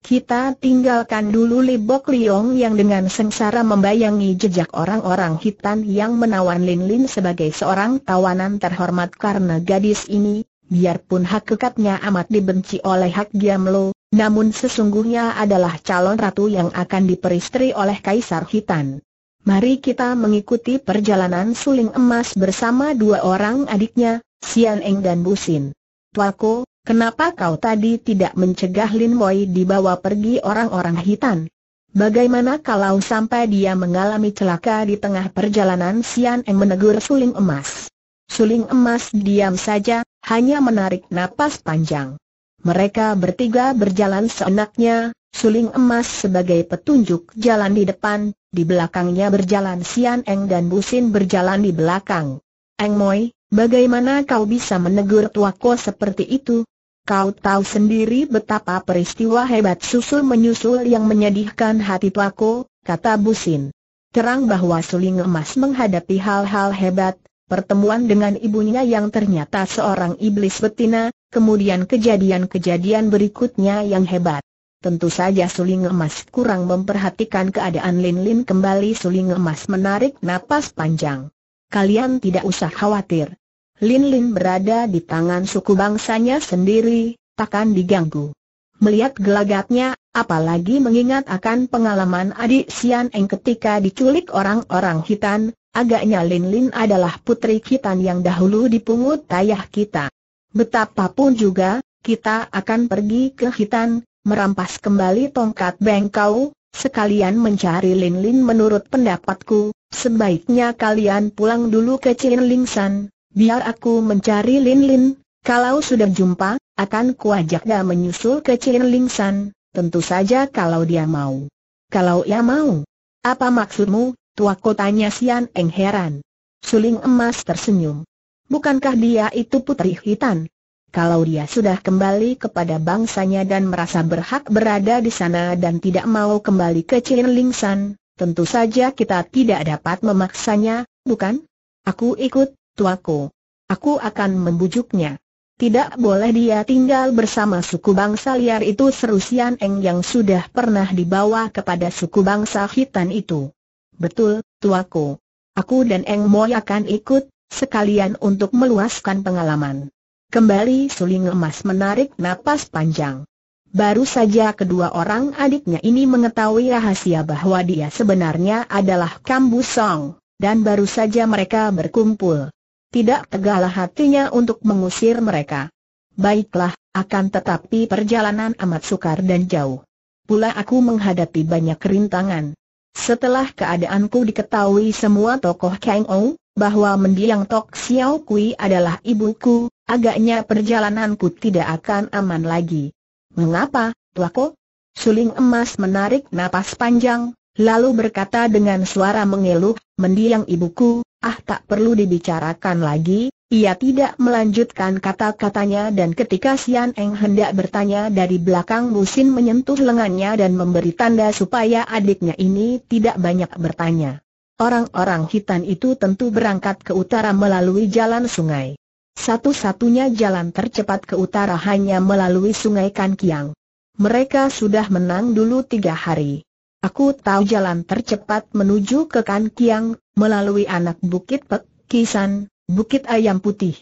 Kita tinggalkan dulu Libok Bok Liong yang dengan sengsara membayangi jejak orang-orang hitam yang menawan Lin Lin sebagai seorang tawanan terhormat karena gadis ini, biarpun hak kekatnya amat dibenci oleh hak Giam Lo, namun sesungguhnya adalah calon ratu yang akan diperistri oleh Kaisar Hitam. Mari kita mengikuti perjalanan suling emas bersama dua orang adiknya, Sian Eng dan Busin. Tuaku. Kenapa kau tadi tidak mencegah Lin Moi dibawa pergi orang-orang hitam? Bagaimana kalau sampai dia mengalami celaka di tengah perjalanan Sian Eng menegur suling emas? Suling emas diam saja, hanya menarik napas panjang. Mereka bertiga berjalan seenaknya, suling emas sebagai petunjuk jalan di depan, di belakangnya berjalan Sian Eng dan Busin berjalan di belakang. Eng Moi, Bagaimana kau bisa menegur tuaku seperti itu? Kau tahu sendiri betapa peristiwa hebat susul menyusul yang menyedihkan hati tuaku, kata Busin. Terang bahwa Suling Emas menghadapi hal-hal hebat, pertemuan dengan ibunya yang ternyata seorang iblis betina, kemudian kejadian-kejadian berikutnya yang hebat. Tentu saja Suling Emas kurang memperhatikan keadaan Lin Lin kembali Suling Emas menarik napas panjang. Kalian tidak usah khawatir, Lin Lin berada di tangan suku bangsanya sendiri, takkan diganggu. Melihat gelagatnya, apalagi mengingat akan pengalaman adik Sian Eng ketika diculik orang-orang hitam, agaknya Lin Lin adalah putri hitam yang dahulu dipungut ayah kita. Betapapun juga, kita akan pergi ke hitam, merampas kembali tongkat bengkau, sekalian mencari Lin Lin menurut pendapatku, sebaiknya kalian pulang dulu ke Chin Ling San, Biar aku mencari Lin Lin, kalau sudah jumpa, akan kuajak dia menyusul ke Chin Ling San, tentu saja kalau dia mau. Kalau ia mau. Apa maksudmu, tua kotanya Sian Eng heran. Suling emas tersenyum. Bukankah dia itu putri hitan? Kalau dia sudah kembali kepada bangsanya dan merasa berhak berada di sana dan tidak mau kembali ke Chin Ling San, tentu saja kita tidak dapat memaksanya, bukan? Aku ikut, tuaku. Aku akan membujuknya. Tidak boleh dia tinggal bersama suku bangsa liar itu seru Sian Eng yang sudah pernah dibawa kepada suku bangsa hitam itu. Betul, tuaku. Aku dan Eng Moy akan ikut, sekalian untuk meluaskan pengalaman. Kembali Suling Emas menarik napas panjang. Baru saja kedua orang adiknya ini mengetahui rahasia bahwa dia sebenarnya adalah Kambu Song, dan baru saja mereka berkumpul tidak tegalah hatinya untuk mengusir mereka. Baiklah, akan tetapi perjalanan amat sukar dan jauh. Pula aku menghadapi banyak rintangan. Setelah keadaanku diketahui semua tokoh Kang Ou, bahwa mendiang Tok Xiao Kui adalah ibuku, agaknya perjalananku tidak akan aman lagi. Mengapa, Tuako? Suling emas menarik napas panjang, lalu berkata dengan suara mengeluh, mendiang ibuku, Ah tak perlu dibicarakan lagi, ia tidak melanjutkan kata-katanya dan ketika Sian Eng hendak bertanya dari belakang Musin menyentuh lengannya dan memberi tanda supaya adiknya ini tidak banyak bertanya. Orang-orang hitam itu tentu berangkat ke utara melalui jalan sungai. Satu-satunya jalan tercepat ke utara hanya melalui sungai Kankiang. Mereka sudah menang dulu tiga hari. Aku tahu jalan tercepat menuju ke Kan Kiang melalui anak Bukit Pek, Kisan, Bukit Ayam Putih.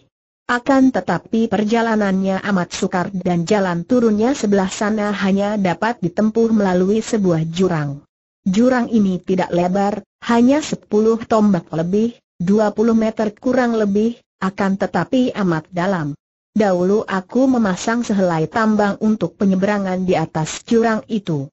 Akan tetapi perjalanannya amat sukar dan jalan turunnya sebelah sana hanya dapat ditempuh melalui sebuah jurang. Jurang ini tidak lebar, hanya 10 tombak lebih, 20 meter kurang lebih, akan tetapi amat dalam. Dahulu aku memasang sehelai tambang untuk penyeberangan di atas jurang itu.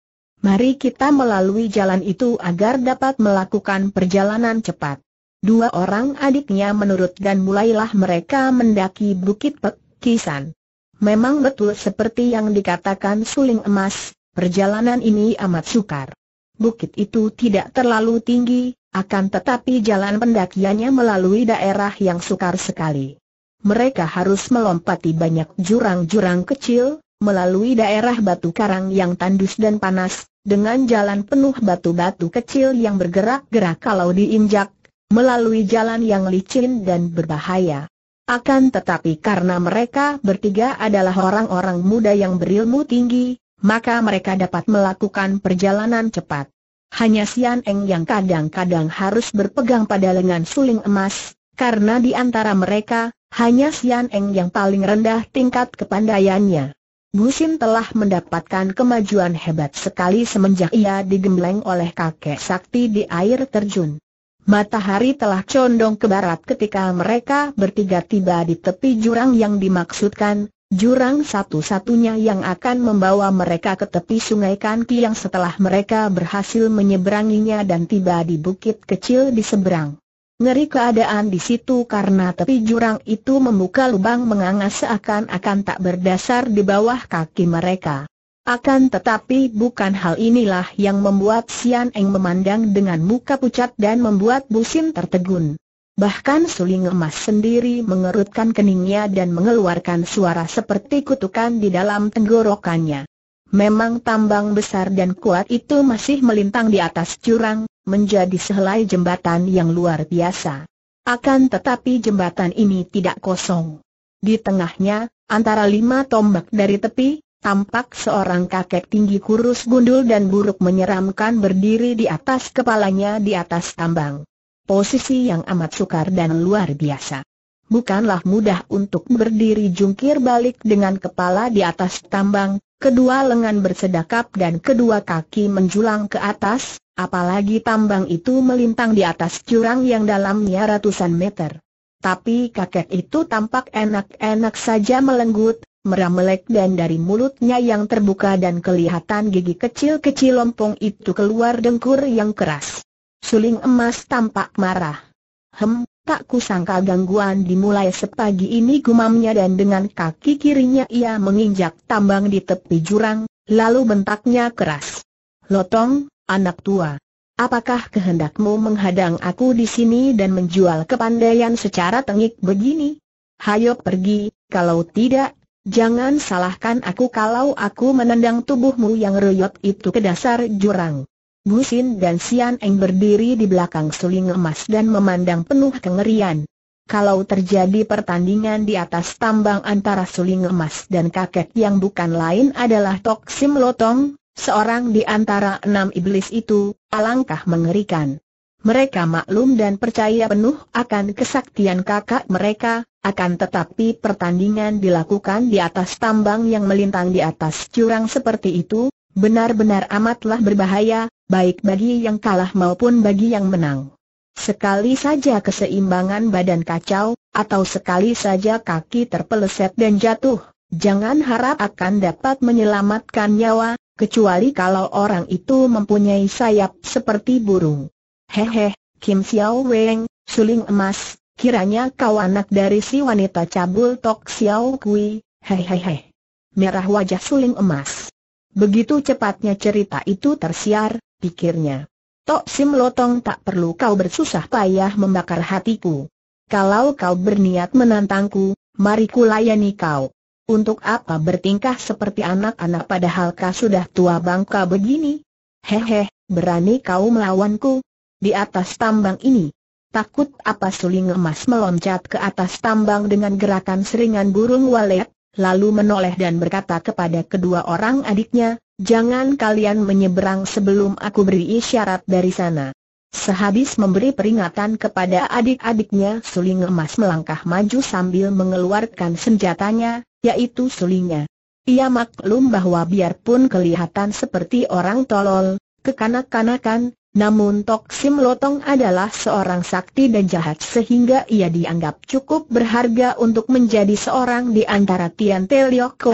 Mari kita melalui jalan itu agar dapat melakukan perjalanan cepat. Dua orang adiknya menurut dan mulailah mereka mendaki Bukit Pekisan. Memang betul seperti yang dikatakan suling emas, perjalanan ini amat sukar. Bukit itu tidak terlalu tinggi, akan tetapi jalan pendakiannya melalui daerah yang sukar sekali. Mereka harus melompati banyak jurang-jurang kecil, melalui daerah batu karang yang tandus dan panas, dengan jalan penuh batu-batu kecil yang bergerak-gerak kalau diinjak, melalui jalan yang licin dan berbahaya. Akan tetapi karena mereka bertiga adalah orang-orang muda yang berilmu tinggi, maka mereka dapat melakukan perjalanan cepat. Hanya Sian Eng yang kadang-kadang harus berpegang pada lengan suling emas, karena di antara mereka, hanya Sian Eng yang paling rendah tingkat kepandaiannya. Busin telah mendapatkan kemajuan hebat sekali semenjak ia digembleng oleh kakek sakti di air terjun. Matahari telah condong ke barat ketika mereka bertiga tiba di tepi jurang yang dimaksudkan, jurang satu-satunya yang akan membawa mereka ke tepi sungai Kanki yang setelah mereka berhasil menyeberanginya dan tiba di bukit kecil di seberang. Ngeri keadaan di situ karena tepi jurang itu membuka lubang menganga seakan-akan tak berdasar di bawah kaki mereka. Akan tetapi bukan hal inilah yang membuat Sian Eng memandang dengan muka pucat dan membuat Busin tertegun. Bahkan suling emas sendiri mengerutkan keningnya dan mengeluarkan suara seperti kutukan di dalam tenggorokannya. Memang tambang besar dan kuat itu masih melintang di atas jurang, menjadi sehelai jembatan yang luar biasa. Akan tetapi jembatan ini tidak kosong. Di tengahnya, antara lima tombak dari tepi, tampak seorang kakek tinggi kurus gundul dan buruk menyeramkan berdiri di atas kepalanya di atas tambang. Posisi yang amat sukar dan luar biasa. Bukanlah mudah untuk berdiri jungkir balik dengan kepala di atas tambang, kedua lengan bersedakap dan kedua kaki menjulang ke atas, Apalagi tambang itu melintang di atas jurang yang dalamnya ratusan meter. Tapi kakek itu tampak enak-enak saja melenggut, meramelek dan dari mulutnya yang terbuka dan kelihatan gigi kecil-kecil lompong itu keluar dengkur yang keras. Suling emas tampak marah. Hem, tak kusangka gangguan dimulai sepagi ini gumamnya dan dengan kaki kirinya ia menginjak tambang di tepi jurang, lalu bentaknya keras. Lotong, Anak tua, apakah kehendakmu menghadang aku di sini dan menjual kepandaian secara tengik begini? Hayo pergi, kalau tidak, jangan salahkan aku kalau aku menendang tubuhmu yang reyot itu ke dasar jurang. Gusin dan Sian Eng berdiri di belakang suling emas dan memandang penuh kengerian. Kalau terjadi pertandingan di atas tambang antara suling emas dan kakek yang bukan lain adalah Tok Sim Lotong, Seorang di antara enam iblis itu, alangkah mengerikan. Mereka maklum dan percaya penuh akan kesaktian kakak mereka, akan tetapi pertandingan dilakukan di atas tambang yang melintang di atas curang seperti itu, benar-benar amatlah berbahaya, baik bagi yang kalah maupun bagi yang menang. Sekali saja keseimbangan badan kacau, atau sekali saja kaki terpeleset dan jatuh, jangan harap akan dapat menyelamatkan nyawa, Kecuali kalau orang itu mempunyai sayap seperti burung. Hehe, Kim Xiao Weng, suling emas, kiranya kau anak dari si wanita cabul Tok Xiao Kui, hehehe. Merah wajah suling emas. Begitu cepatnya cerita itu tersiar, pikirnya. Tok Sim Lotong tak perlu kau bersusah payah membakar hatiku. Kalau kau berniat menantangku, mari kulayani kau. Untuk apa bertingkah seperti anak-anak padahal kau sudah tua bangka begini? Hehe, berani kau melawanku? Di atas tambang ini. Takut apa suling emas meloncat ke atas tambang dengan gerakan seringan burung walet, lalu menoleh dan berkata kepada kedua orang adiknya, Jangan kalian menyeberang sebelum aku beri isyarat dari sana. Sehabis memberi peringatan kepada adik-adiknya suling emas melangkah maju sambil mengeluarkan senjatanya, yaitu sulingnya. Ia maklum bahwa biarpun kelihatan seperti orang tolol, kekanak-kanakan, namun Tok Sim Lotong adalah seorang sakti dan jahat sehingga ia dianggap cukup berharga untuk menjadi seorang di antara Tian Te Liok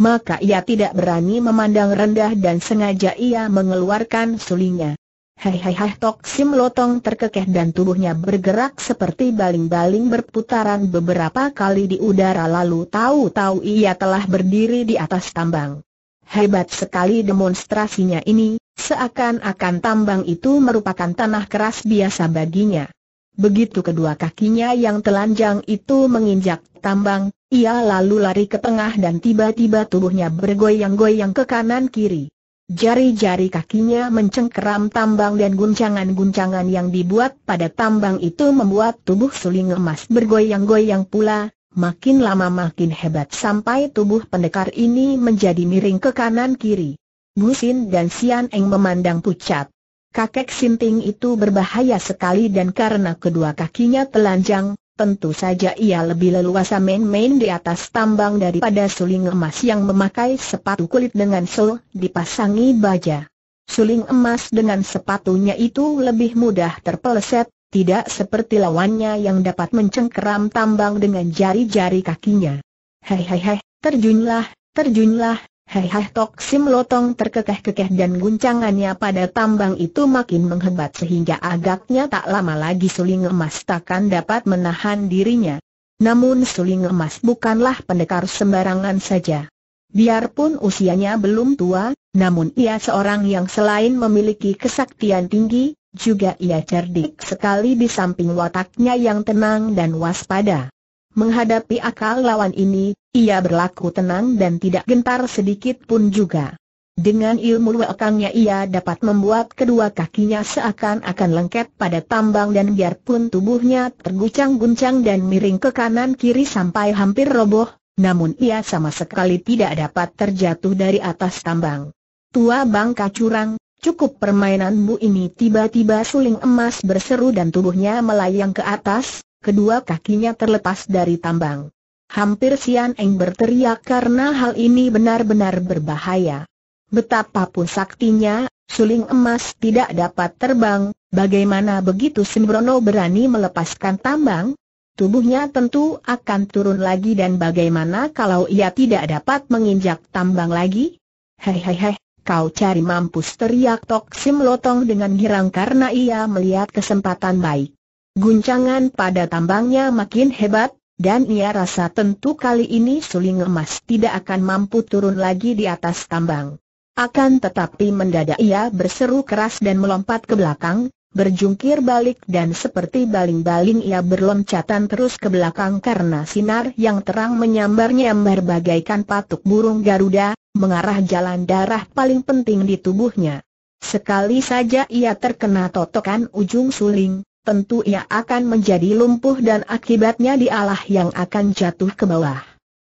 Maka ia tidak berani memandang rendah dan sengaja ia mengeluarkan sulingnya. Hai hai hai Tok Sim Lotong terkekeh dan tubuhnya bergerak seperti baling-baling berputaran beberapa kali di udara lalu tahu-tahu ia telah berdiri di atas tambang. Hebat sekali demonstrasinya ini, seakan-akan tambang itu merupakan tanah keras biasa baginya. Begitu kedua kakinya yang telanjang itu menginjak tambang, ia lalu lari ke tengah dan tiba-tiba tubuhnya bergoyang-goyang ke kanan kiri. Jari-jari kakinya mencengkeram tambang dan guncangan-guncangan yang dibuat pada tambang itu membuat tubuh suling emas bergoyang-goyang pula, makin lama makin hebat sampai tubuh pendekar ini menjadi miring ke kanan-kiri. Busin dan Sian Eng memandang pucat. Kakek Sinting itu berbahaya sekali dan karena kedua kakinya telanjang, Tentu saja ia lebih leluasa main-main di atas tambang daripada suling emas yang memakai sepatu kulit dengan sol dipasangi baja. Suling emas dengan sepatunya itu lebih mudah terpeleset, tidak seperti lawannya yang dapat mencengkeram tambang dengan jari-jari kakinya. Hei hei hei, terjunlah, terjunlah, tok Toksim Lotong terkekeh-kekeh dan guncangannya pada tambang itu makin menghebat sehingga agaknya tak lama lagi suling emas takkan dapat menahan dirinya. Namun suling emas bukanlah pendekar sembarangan saja. Biarpun usianya belum tua, namun ia seorang yang selain memiliki kesaktian tinggi, juga ia cerdik sekali di samping wataknya yang tenang dan waspada. Menghadapi akal lawan ini, ia berlaku tenang dan tidak gentar sedikit pun juga. Dengan ilmu lekangnya ia dapat membuat kedua kakinya seakan-akan lengket pada tambang dan biarpun tubuhnya terguncang-guncang dan miring ke kanan-kiri sampai hampir roboh, namun ia sama sekali tidak dapat terjatuh dari atas tambang. Tua bangka curang, cukup permainanmu ini tiba-tiba suling emas berseru dan tubuhnya melayang ke atas, kedua kakinya terlepas dari tambang. Hampir Sian Eng berteriak karena hal ini benar-benar berbahaya. Betapapun saktinya, suling emas tidak dapat terbang, bagaimana begitu Sembrono berani melepaskan tambang? Tubuhnya tentu akan turun lagi dan bagaimana kalau ia tidak dapat menginjak tambang lagi? Hei hei hei, kau cari mampus teriak Tok Sim Lotong dengan girang karena ia melihat kesempatan baik. Guncangan pada tambangnya makin hebat, dan ia rasa tentu kali ini suling emas tidak akan mampu turun lagi di atas tambang. Akan tetapi mendadak ia berseru keras dan melompat ke belakang, berjungkir balik dan seperti baling-baling ia berloncatan terus ke belakang karena sinar yang terang menyambar-nyambar bagaikan patuk burung Garuda, mengarah jalan darah paling penting di tubuhnya. Sekali saja ia terkena totokan ujung suling, tentu ia akan menjadi lumpuh dan akibatnya dialah yang akan jatuh ke bawah.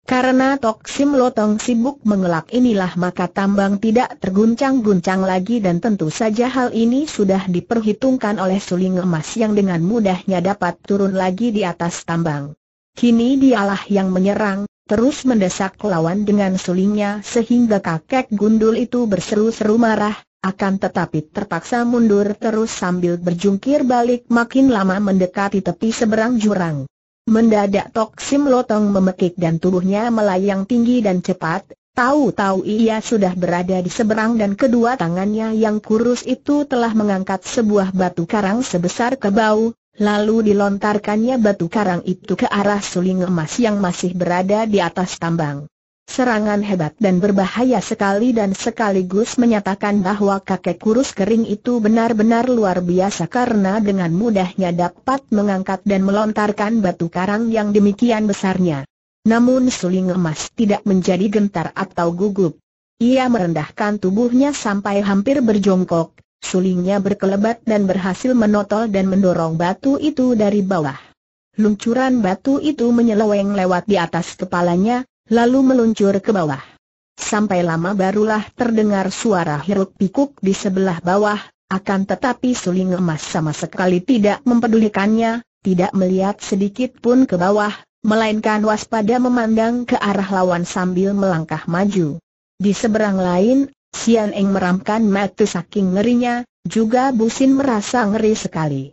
Karena toksim Sim Lotong sibuk mengelak inilah maka tambang tidak terguncang-guncang lagi dan tentu saja hal ini sudah diperhitungkan oleh suling emas yang dengan mudahnya dapat turun lagi di atas tambang. Kini dialah yang menyerang, terus mendesak lawan dengan sulingnya sehingga kakek gundul itu berseru-seru marah, akan tetapi terpaksa mundur terus sambil berjungkir balik makin lama mendekati tepi seberang jurang. Mendadak toksim Lotong memekik dan tubuhnya melayang tinggi dan cepat, tahu-tahu ia sudah berada di seberang dan kedua tangannya yang kurus itu telah mengangkat sebuah batu karang sebesar kebau, lalu dilontarkannya batu karang itu ke arah suling emas yang masih berada di atas tambang. Serangan hebat dan berbahaya sekali dan sekaligus menyatakan bahwa kakek kurus kering itu benar-benar luar biasa karena dengan mudahnya dapat mengangkat dan melontarkan batu karang yang demikian besarnya. Namun suling emas tidak menjadi gentar atau gugup. Ia merendahkan tubuhnya sampai hampir berjongkok, sulingnya berkelebat dan berhasil menotol dan mendorong batu itu dari bawah. Luncuran batu itu menyeleweng lewat di atas kepalanya, lalu meluncur ke bawah. Sampai lama barulah terdengar suara hiruk pikuk di sebelah bawah, akan tetapi suling emas sama sekali tidak mempedulikannya, tidak melihat sedikit pun ke bawah, melainkan waspada memandang ke arah lawan sambil melangkah maju. Di seberang lain, Sian Eng meramkan mata saking ngerinya, juga Busin merasa ngeri sekali.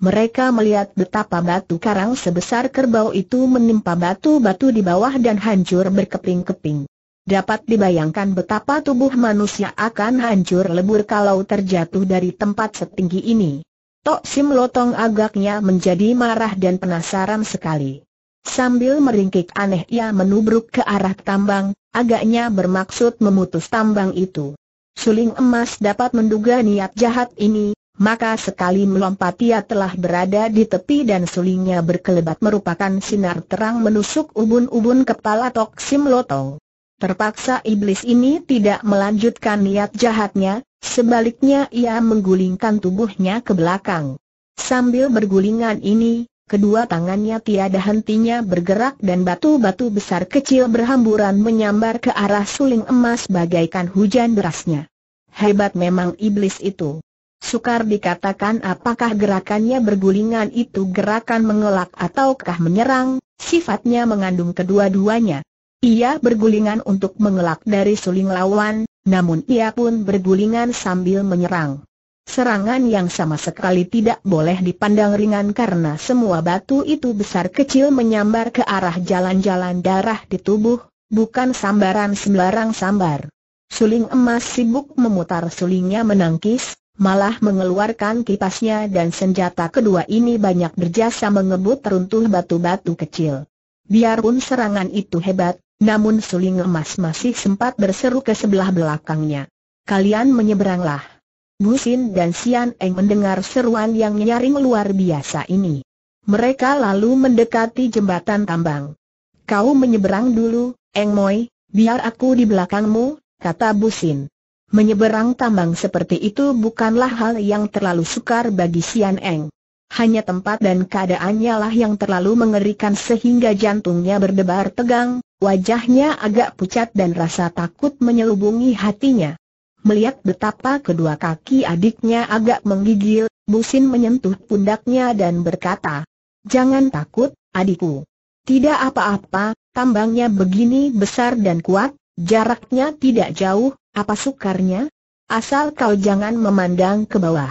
Mereka melihat betapa batu karang sebesar kerbau itu menimpa batu-batu di bawah dan hancur berkeping-keping. Dapat dibayangkan betapa tubuh manusia akan hancur lebur kalau terjatuh dari tempat setinggi ini. Tok Sim Lotong agaknya menjadi marah dan penasaran sekali. Sambil meringkik aneh ia menubruk ke arah tambang, agaknya bermaksud memutus tambang itu. Suling emas dapat menduga niat jahat ini, maka sekali melompat ia telah berada di tepi dan sulingnya berkelebat merupakan sinar terang menusuk ubun-ubun kepala toksim Sim Lotong. Terpaksa iblis ini tidak melanjutkan niat jahatnya, sebaliknya ia menggulingkan tubuhnya ke belakang. Sambil bergulingan ini, kedua tangannya tiada hentinya bergerak dan batu-batu besar kecil berhamburan menyambar ke arah suling emas bagaikan hujan derasnya. Hebat memang iblis itu. Sukar dikatakan apakah gerakannya bergulingan itu gerakan mengelak ataukah menyerang, sifatnya mengandung kedua-duanya. Ia bergulingan untuk mengelak dari suling lawan, namun ia pun bergulingan sambil menyerang. Serangan yang sama sekali tidak boleh dipandang ringan karena semua batu itu besar kecil menyambar ke arah jalan-jalan darah di tubuh, bukan sambaran sembarang sambar. Suling emas sibuk memutar sulingnya menangkis, malah mengeluarkan kipasnya dan senjata kedua ini banyak berjasa mengebut teruntuh batu-batu kecil. Biarpun serangan itu hebat, namun suling emas masih sempat berseru ke sebelah belakangnya. Kalian menyeberanglah. Busin dan Sian Eng mendengar seruan yang nyaring luar biasa ini. Mereka lalu mendekati jembatan tambang. Kau menyeberang dulu, Eng Moi, biar aku di belakangmu, kata Busin. Menyeberang tambang seperti itu bukanlah hal yang terlalu sukar bagi Sian Eng. Hanya tempat dan keadaannya lah yang terlalu mengerikan sehingga jantungnya berdebar tegang, wajahnya agak pucat dan rasa takut menyelubungi hatinya. Melihat betapa kedua kaki adiknya agak menggigil, Busin menyentuh pundaknya dan berkata, Jangan takut, adikku. Tidak apa-apa, tambangnya begini besar dan kuat, jaraknya tidak jauh, apa sukarnya? Asal kau jangan memandang ke bawah.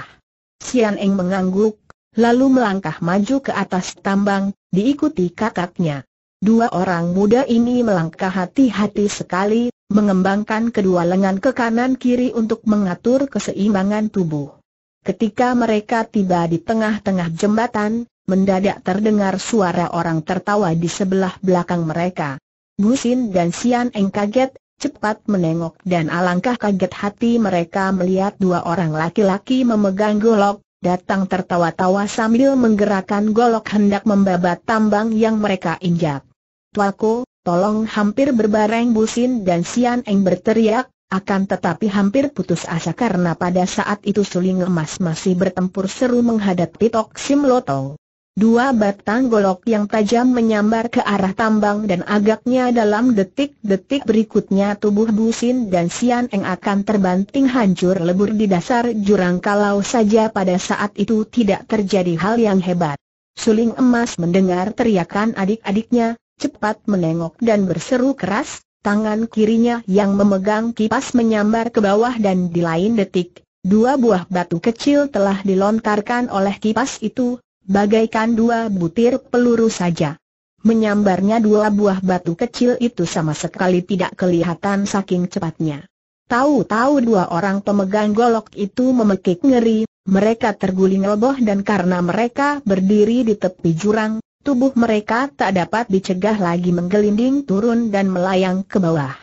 Sian Eng mengangguk, lalu melangkah maju ke atas tambang, diikuti kakaknya. Dua orang muda ini melangkah hati-hati sekali, mengembangkan kedua lengan ke kanan kiri untuk mengatur keseimbangan tubuh. Ketika mereka tiba di tengah-tengah jembatan, mendadak terdengar suara orang tertawa di sebelah belakang mereka. Busin dan Sian Eng kaget, cepat menengok dan alangkah kaget hati mereka melihat dua orang laki-laki memegang golok, datang tertawa-tawa sambil menggerakkan golok hendak membabat tambang yang mereka injak. Tuaku, tolong hampir berbareng Busin dan Sian Eng berteriak, akan tetapi hampir putus asa karena pada saat itu suling emas masih bertempur seru menghadapi Tok Sim Lotong. Dua batang golok yang tajam menyambar ke arah tambang dan agaknya dalam detik-detik berikutnya tubuh Busin dan Sian Eng akan terbanting hancur lebur di dasar jurang kalau saja pada saat itu tidak terjadi hal yang hebat. Suling emas mendengar teriakan adik-adiknya, cepat menengok dan berseru keras, tangan kirinya yang memegang kipas menyambar ke bawah dan di lain detik, dua buah batu kecil telah dilontarkan oleh kipas itu, bagaikan dua butir peluru saja. Menyambarnya dua buah batu kecil itu sama sekali tidak kelihatan saking cepatnya. Tahu-tahu dua orang pemegang golok itu memekik ngeri, mereka terguling roboh dan karena mereka berdiri di tepi jurang, tubuh mereka tak dapat dicegah lagi menggelinding turun dan melayang ke bawah.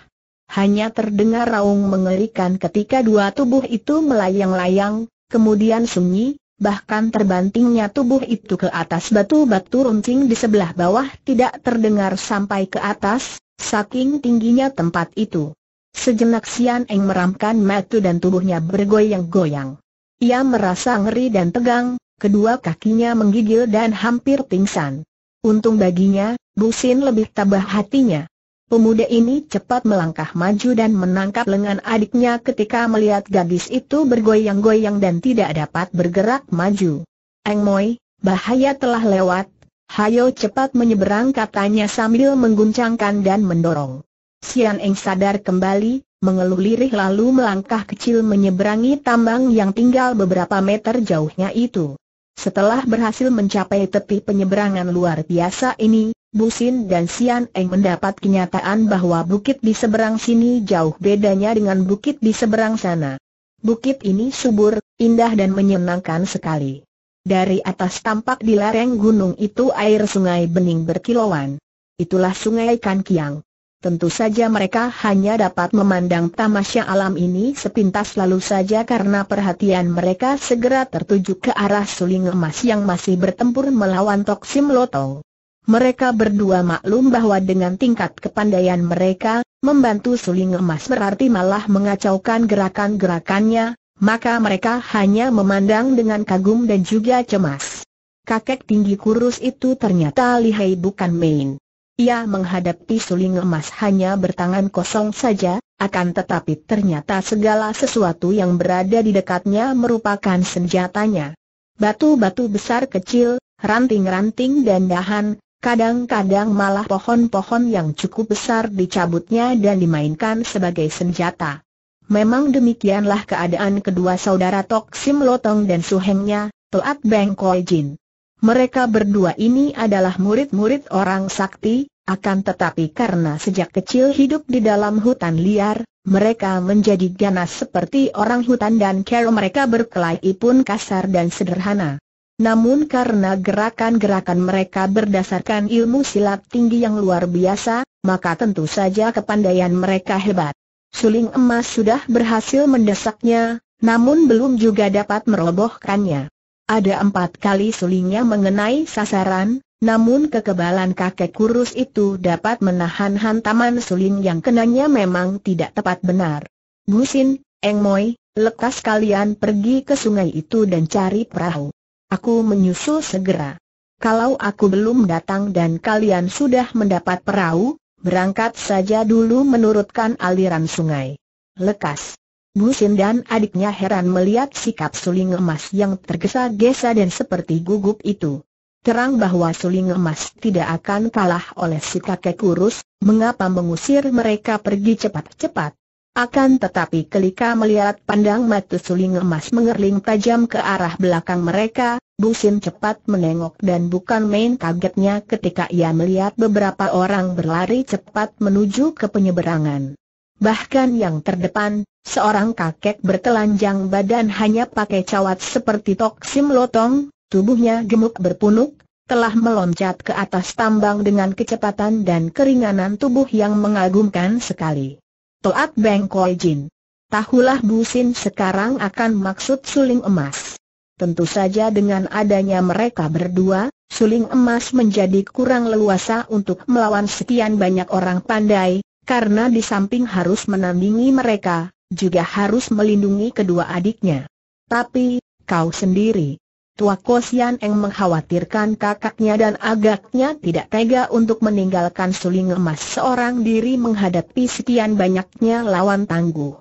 Hanya terdengar raung mengerikan ketika dua tubuh itu melayang-layang, kemudian sunyi, bahkan terbantingnya tubuh itu ke atas batu-batu runcing di sebelah bawah tidak terdengar sampai ke atas, saking tingginya tempat itu. Sejenak Sian Eng meramkan matu dan tubuhnya bergoyang-goyang. Ia merasa ngeri dan tegang, kedua kakinya menggigil dan hampir pingsan. Untung baginya, Busin lebih tabah hatinya. Pemuda ini cepat melangkah maju dan menangkap lengan adiknya ketika melihat gadis itu bergoyang-goyang dan tidak dapat bergerak maju. Eng Moi, bahaya telah lewat, hayo cepat menyeberang katanya sambil mengguncangkan dan mendorong. Sian Eng sadar kembali, mengeluh lirih lalu melangkah kecil menyeberangi tambang yang tinggal beberapa meter jauhnya itu. Setelah berhasil mencapai tepi penyeberangan luar biasa ini, Busin dan Sian Eng mendapat kenyataan bahwa bukit di seberang sini jauh bedanya dengan bukit di seberang sana. Bukit ini subur, indah dan menyenangkan sekali. Dari atas tampak di lereng gunung itu air sungai bening berkilauan. Itulah sungai Kan Kiang. Tentu saja mereka hanya dapat memandang tamasya alam ini sepintas lalu saja karena perhatian mereka segera tertuju ke arah suling emas yang masih bertempur melawan Toksim Lotong. Mereka berdua maklum bahwa dengan tingkat kepandaian mereka, membantu suling emas berarti malah mengacaukan gerakan-gerakannya, maka mereka hanya memandang dengan kagum dan juga cemas. Kakek tinggi kurus itu ternyata lihai bukan main. Ia menghadapi suling emas hanya bertangan kosong saja, akan tetapi ternyata segala sesuatu yang berada di dekatnya merupakan senjatanya. Batu-batu besar kecil, ranting-ranting dan dahan, kadang-kadang malah pohon-pohon yang cukup besar dicabutnya dan dimainkan sebagai senjata. Memang demikianlah keadaan kedua saudara Tok Sim Lotong dan Suhengnya, Toat Beng Koi Jin. Mereka berdua ini adalah murid-murid orang sakti, akan tetapi karena sejak kecil hidup di dalam hutan liar, mereka menjadi ganas seperti orang hutan dan cara mereka berkelahi pun kasar dan sederhana. Namun karena gerakan-gerakan mereka berdasarkan ilmu silat tinggi yang luar biasa, maka tentu saja kepandaian mereka hebat. Suling emas sudah berhasil mendesaknya, namun belum juga dapat merobohkannya. Ada empat kali sulingnya mengenai sasaran, namun kekebalan kakek kurus itu dapat menahan hantaman suling yang kenanya memang tidak tepat benar. Gusin, Eng Moi, lekas kalian pergi ke sungai itu dan cari perahu. Aku menyusul segera. Kalau aku belum datang dan kalian sudah mendapat perahu, berangkat saja dulu menurutkan aliran sungai. Lekas. Busin dan adiknya heran melihat sikap suling emas yang tergesa-gesa dan seperti gugup itu. Terang bahwa suling emas tidak akan kalah oleh si kakek kurus, mengapa mengusir mereka pergi cepat-cepat. Akan tetapi kelika melihat pandang mata suling emas mengerling tajam ke arah belakang mereka, Busin cepat menengok dan bukan main kagetnya ketika ia melihat beberapa orang berlari cepat menuju ke penyeberangan. Bahkan yang terdepan, seorang kakek bertelanjang badan hanya pakai cawat seperti toksim lotong, tubuhnya gemuk berpunuk, telah meloncat ke atas tambang dengan kecepatan dan keringanan tubuh yang mengagumkan sekali. Toat Bengkoi Jin. Tahulah Busin sekarang akan maksud suling emas. Tentu saja dengan adanya mereka berdua, suling emas menjadi kurang leluasa untuk melawan sekian banyak orang pandai, karena di samping harus menandingi mereka, juga harus melindungi kedua adiknya. Tapi, kau sendiri. Tua Kosian Eng mengkhawatirkan kakaknya dan agaknya tidak tega untuk meninggalkan suling emas seorang diri menghadapi sekian banyaknya lawan tangguh.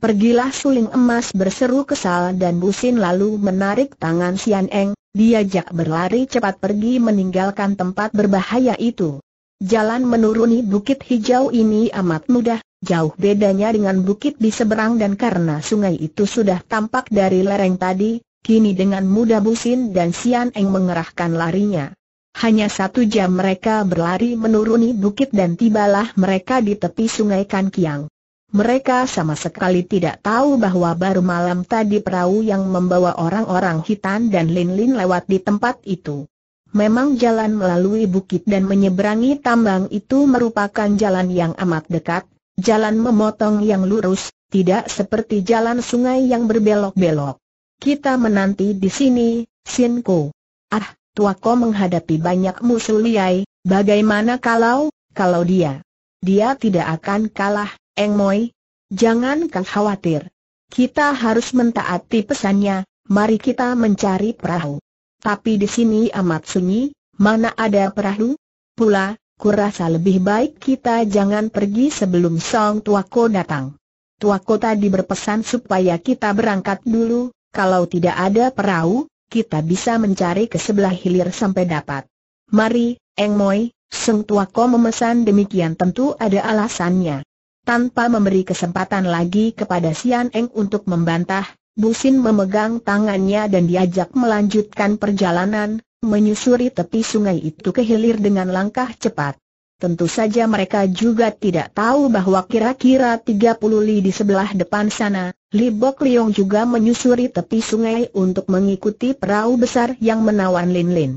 Pergilah suling emas berseru kesal dan busin lalu menarik tangan Sian Eng, diajak berlari cepat pergi meninggalkan tempat berbahaya itu. Jalan menuruni bukit hijau ini amat mudah, jauh bedanya dengan bukit di seberang dan karena sungai itu sudah tampak dari lereng tadi, kini dengan mudah Busin dan Sian Eng mengerahkan larinya. Hanya satu jam mereka berlari menuruni bukit dan tibalah mereka di tepi sungai Kan Kiang. Mereka sama sekali tidak tahu bahwa baru malam tadi perahu yang membawa orang-orang hitam dan Lin Lin lewat di tempat itu. Memang jalan melalui bukit dan menyeberangi tambang itu merupakan jalan yang amat dekat, jalan memotong yang lurus, tidak seperti jalan sungai yang berbelok-belok. Kita menanti di sini, Sinko. Ah, ko menghadapi banyak musuh liai, bagaimana kalau, kalau dia? Dia tidak akan kalah, Eng Moi. Jangan khawatir. Kita harus mentaati pesannya, mari kita mencari perahu. Tapi di sini amat sunyi, mana ada perahu? Pula, kurasa lebih baik kita jangan pergi sebelum Song Tuako datang. Tuako tadi berpesan supaya kita berangkat dulu, kalau tidak ada perahu, kita bisa mencari ke sebelah hilir sampai dapat. Mari, Eng Moi, Song Tuako memesan demikian tentu ada alasannya. Tanpa memberi kesempatan lagi kepada Sian Eng untuk membantah, Busin memegang tangannya dan diajak melanjutkan perjalanan, menyusuri tepi sungai itu ke hilir dengan langkah cepat. Tentu saja mereka juga tidak tahu bahwa kira-kira 30 li di sebelah depan sana, Li Bok Liong juga menyusuri tepi sungai untuk mengikuti perahu besar yang menawan Lin Lin.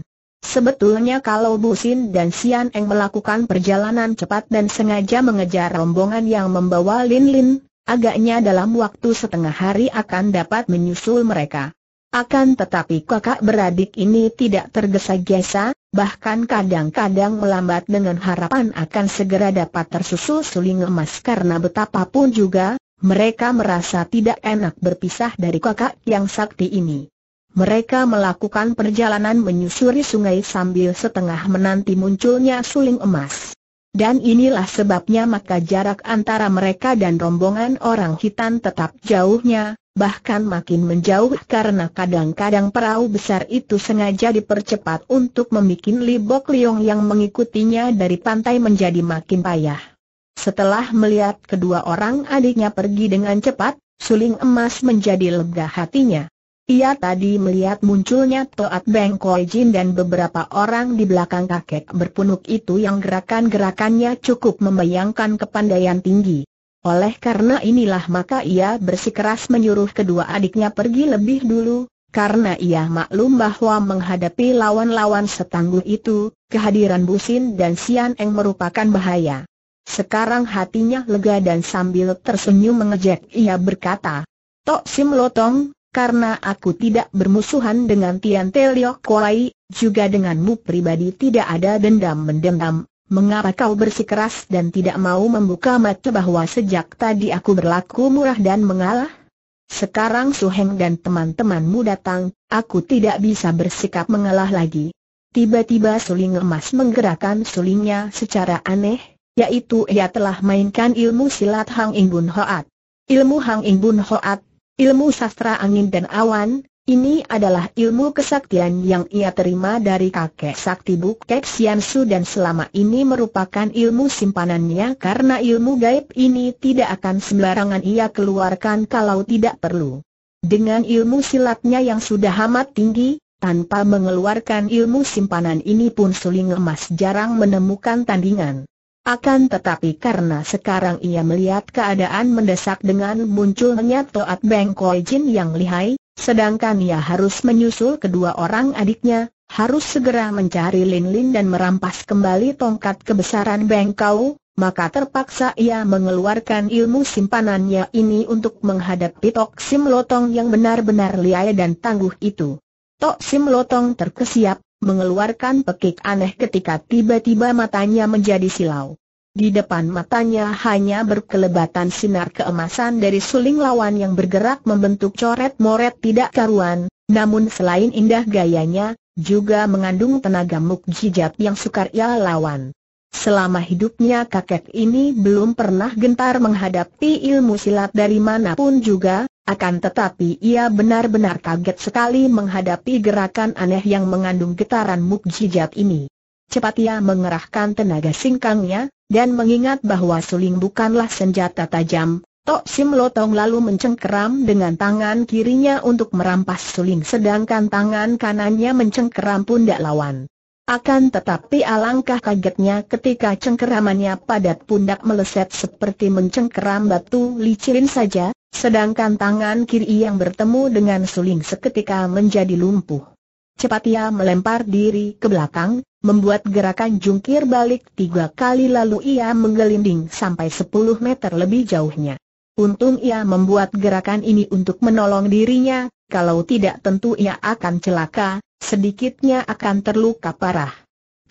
Sebetulnya kalau Busin dan Sian Eng melakukan perjalanan cepat dan sengaja mengejar rombongan yang membawa Lin Lin, Agaknya dalam waktu setengah hari akan dapat menyusul mereka. Akan tetapi kakak beradik ini tidak tergesa-gesa, bahkan kadang-kadang melambat dengan harapan akan segera dapat tersusul suling emas karena betapapun juga, mereka merasa tidak enak berpisah dari kakak yang sakti ini. Mereka melakukan perjalanan menyusuri sungai sambil setengah menanti munculnya suling emas. Dan inilah sebabnya maka jarak antara mereka dan rombongan orang hitam tetap jauhnya, bahkan makin menjauh karena kadang-kadang perahu besar itu sengaja dipercepat untuk membuat Libok Liong yang mengikutinya dari pantai menjadi makin payah. Setelah melihat kedua orang adiknya pergi dengan cepat, suling emas menjadi lega hatinya. Ia tadi melihat munculnya Toat Beng Koi Jin dan beberapa orang di belakang kakek berpunuk itu yang gerakan-gerakannya cukup membayangkan kepandaian tinggi. Oleh karena inilah maka ia bersikeras menyuruh kedua adiknya pergi lebih dulu, karena ia maklum bahwa menghadapi lawan-lawan setangguh itu, kehadiran Busin dan Sian Eng merupakan bahaya. Sekarang hatinya lega dan sambil tersenyum mengejek ia berkata, Tok Sim Lotong, karena aku tidak bermusuhan dengan Tian Telio Liok Kuai, juga denganmu pribadi tidak ada dendam mendendam, mengapa kau bersikeras dan tidak mau membuka mata bahwa sejak tadi aku berlaku murah dan mengalah? Sekarang Su Heng dan teman-temanmu datang, aku tidak bisa bersikap mengalah lagi. Tiba-tiba suling emas menggerakkan sulingnya secara aneh, yaitu ia telah mainkan ilmu silat Hang Ing Bun Hoat. Ilmu Hang Ing Bun Hoat Ilmu sastra angin dan awan, ini adalah ilmu kesaktian yang ia terima dari kakek sakti Buk Siansu dan selama ini merupakan ilmu simpanannya karena ilmu gaib ini tidak akan sembarangan ia keluarkan kalau tidak perlu. Dengan ilmu silatnya yang sudah amat tinggi, tanpa mengeluarkan ilmu simpanan ini pun suling emas jarang menemukan tandingan. Akan tetapi karena sekarang ia melihat keadaan mendesak dengan munculnya Toat Beng Koi Jin yang lihai, sedangkan ia harus menyusul kedua orang adiknya, harus segera mencari Lin Lin dan merampas kembali tongkat kebesaran Beng Kau, maka terpaksa ia mengeluarkan ilmu simpanannya ini untuk menghadapi Tok Sim Lotong yang benar-benar lihai dan tangguh itu. Tok Sim Lotong terkesiap, mengeluarkan pekik aneh ketika tiba-tiba matanya menjadi silau. Di depan matanya hanya berkelebatan sinar keemasan dari suling lawan yang bergerak membentuk coret-moret tidak karuan, namun selain indah gayanya, juga mengandung tenaga mukjizat yang sukar ia lawan. Selama hidupnya kakek ini belum pernah gentar menghadapi ilmu silat dari manapun juga, akan tetapi ia benar-benar kaget sekali menghadapi gerakan aneh yang mengandung getaran mukjizat ini. Cepat ia mengerahkan tenaga singkangnya, dan mengingat bahwa suling bukanlah senjata tajam, Tok Sim Lotong lalu mencengkeram dengan tangan kirinya untuk merampas suling sedangkan tangan kanannya mencengkeram pundak lawan. Akan tetapi alangkah kagetnya ketika cengkeramannya padat pundak meleset seperti mencengkeram batu licin saja, Sedangkan tangan kiri yang bertemu dengan suling seketika menjadi lumpuh. Cepat ia melempar diri ke belakang, membuat gerakan jungkir balik tiga kali lalu ia menggelinding sampai 10 meter lebih jauhnya. Untung ia membuat gerakan ini untuk menolong dirinya, kalau tidak tentu ia akan celaka, sedikitnya akan terluka parah.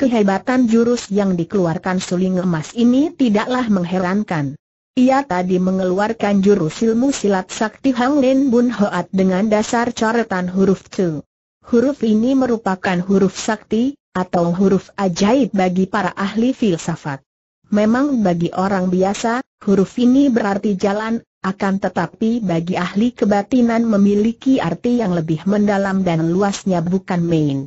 Kehebatan jurus yang dikeluarkan suling emas ini tidaklah mengherankan. Ia tadi mengeluarkan jurus ilmu silat sakti Hang Lin Bun Hoat dengan dasar coretan huruf Tu. Huruf ini merupakan huruf sakti, atau huruf ajaib bagi para ahli filsafat. Memang bagi orang biasa, huruf ini berarti jalan, akan tetapi bagi ahli kebatinan memiliki arti yang lebih mendalam dan luasnya bukan main.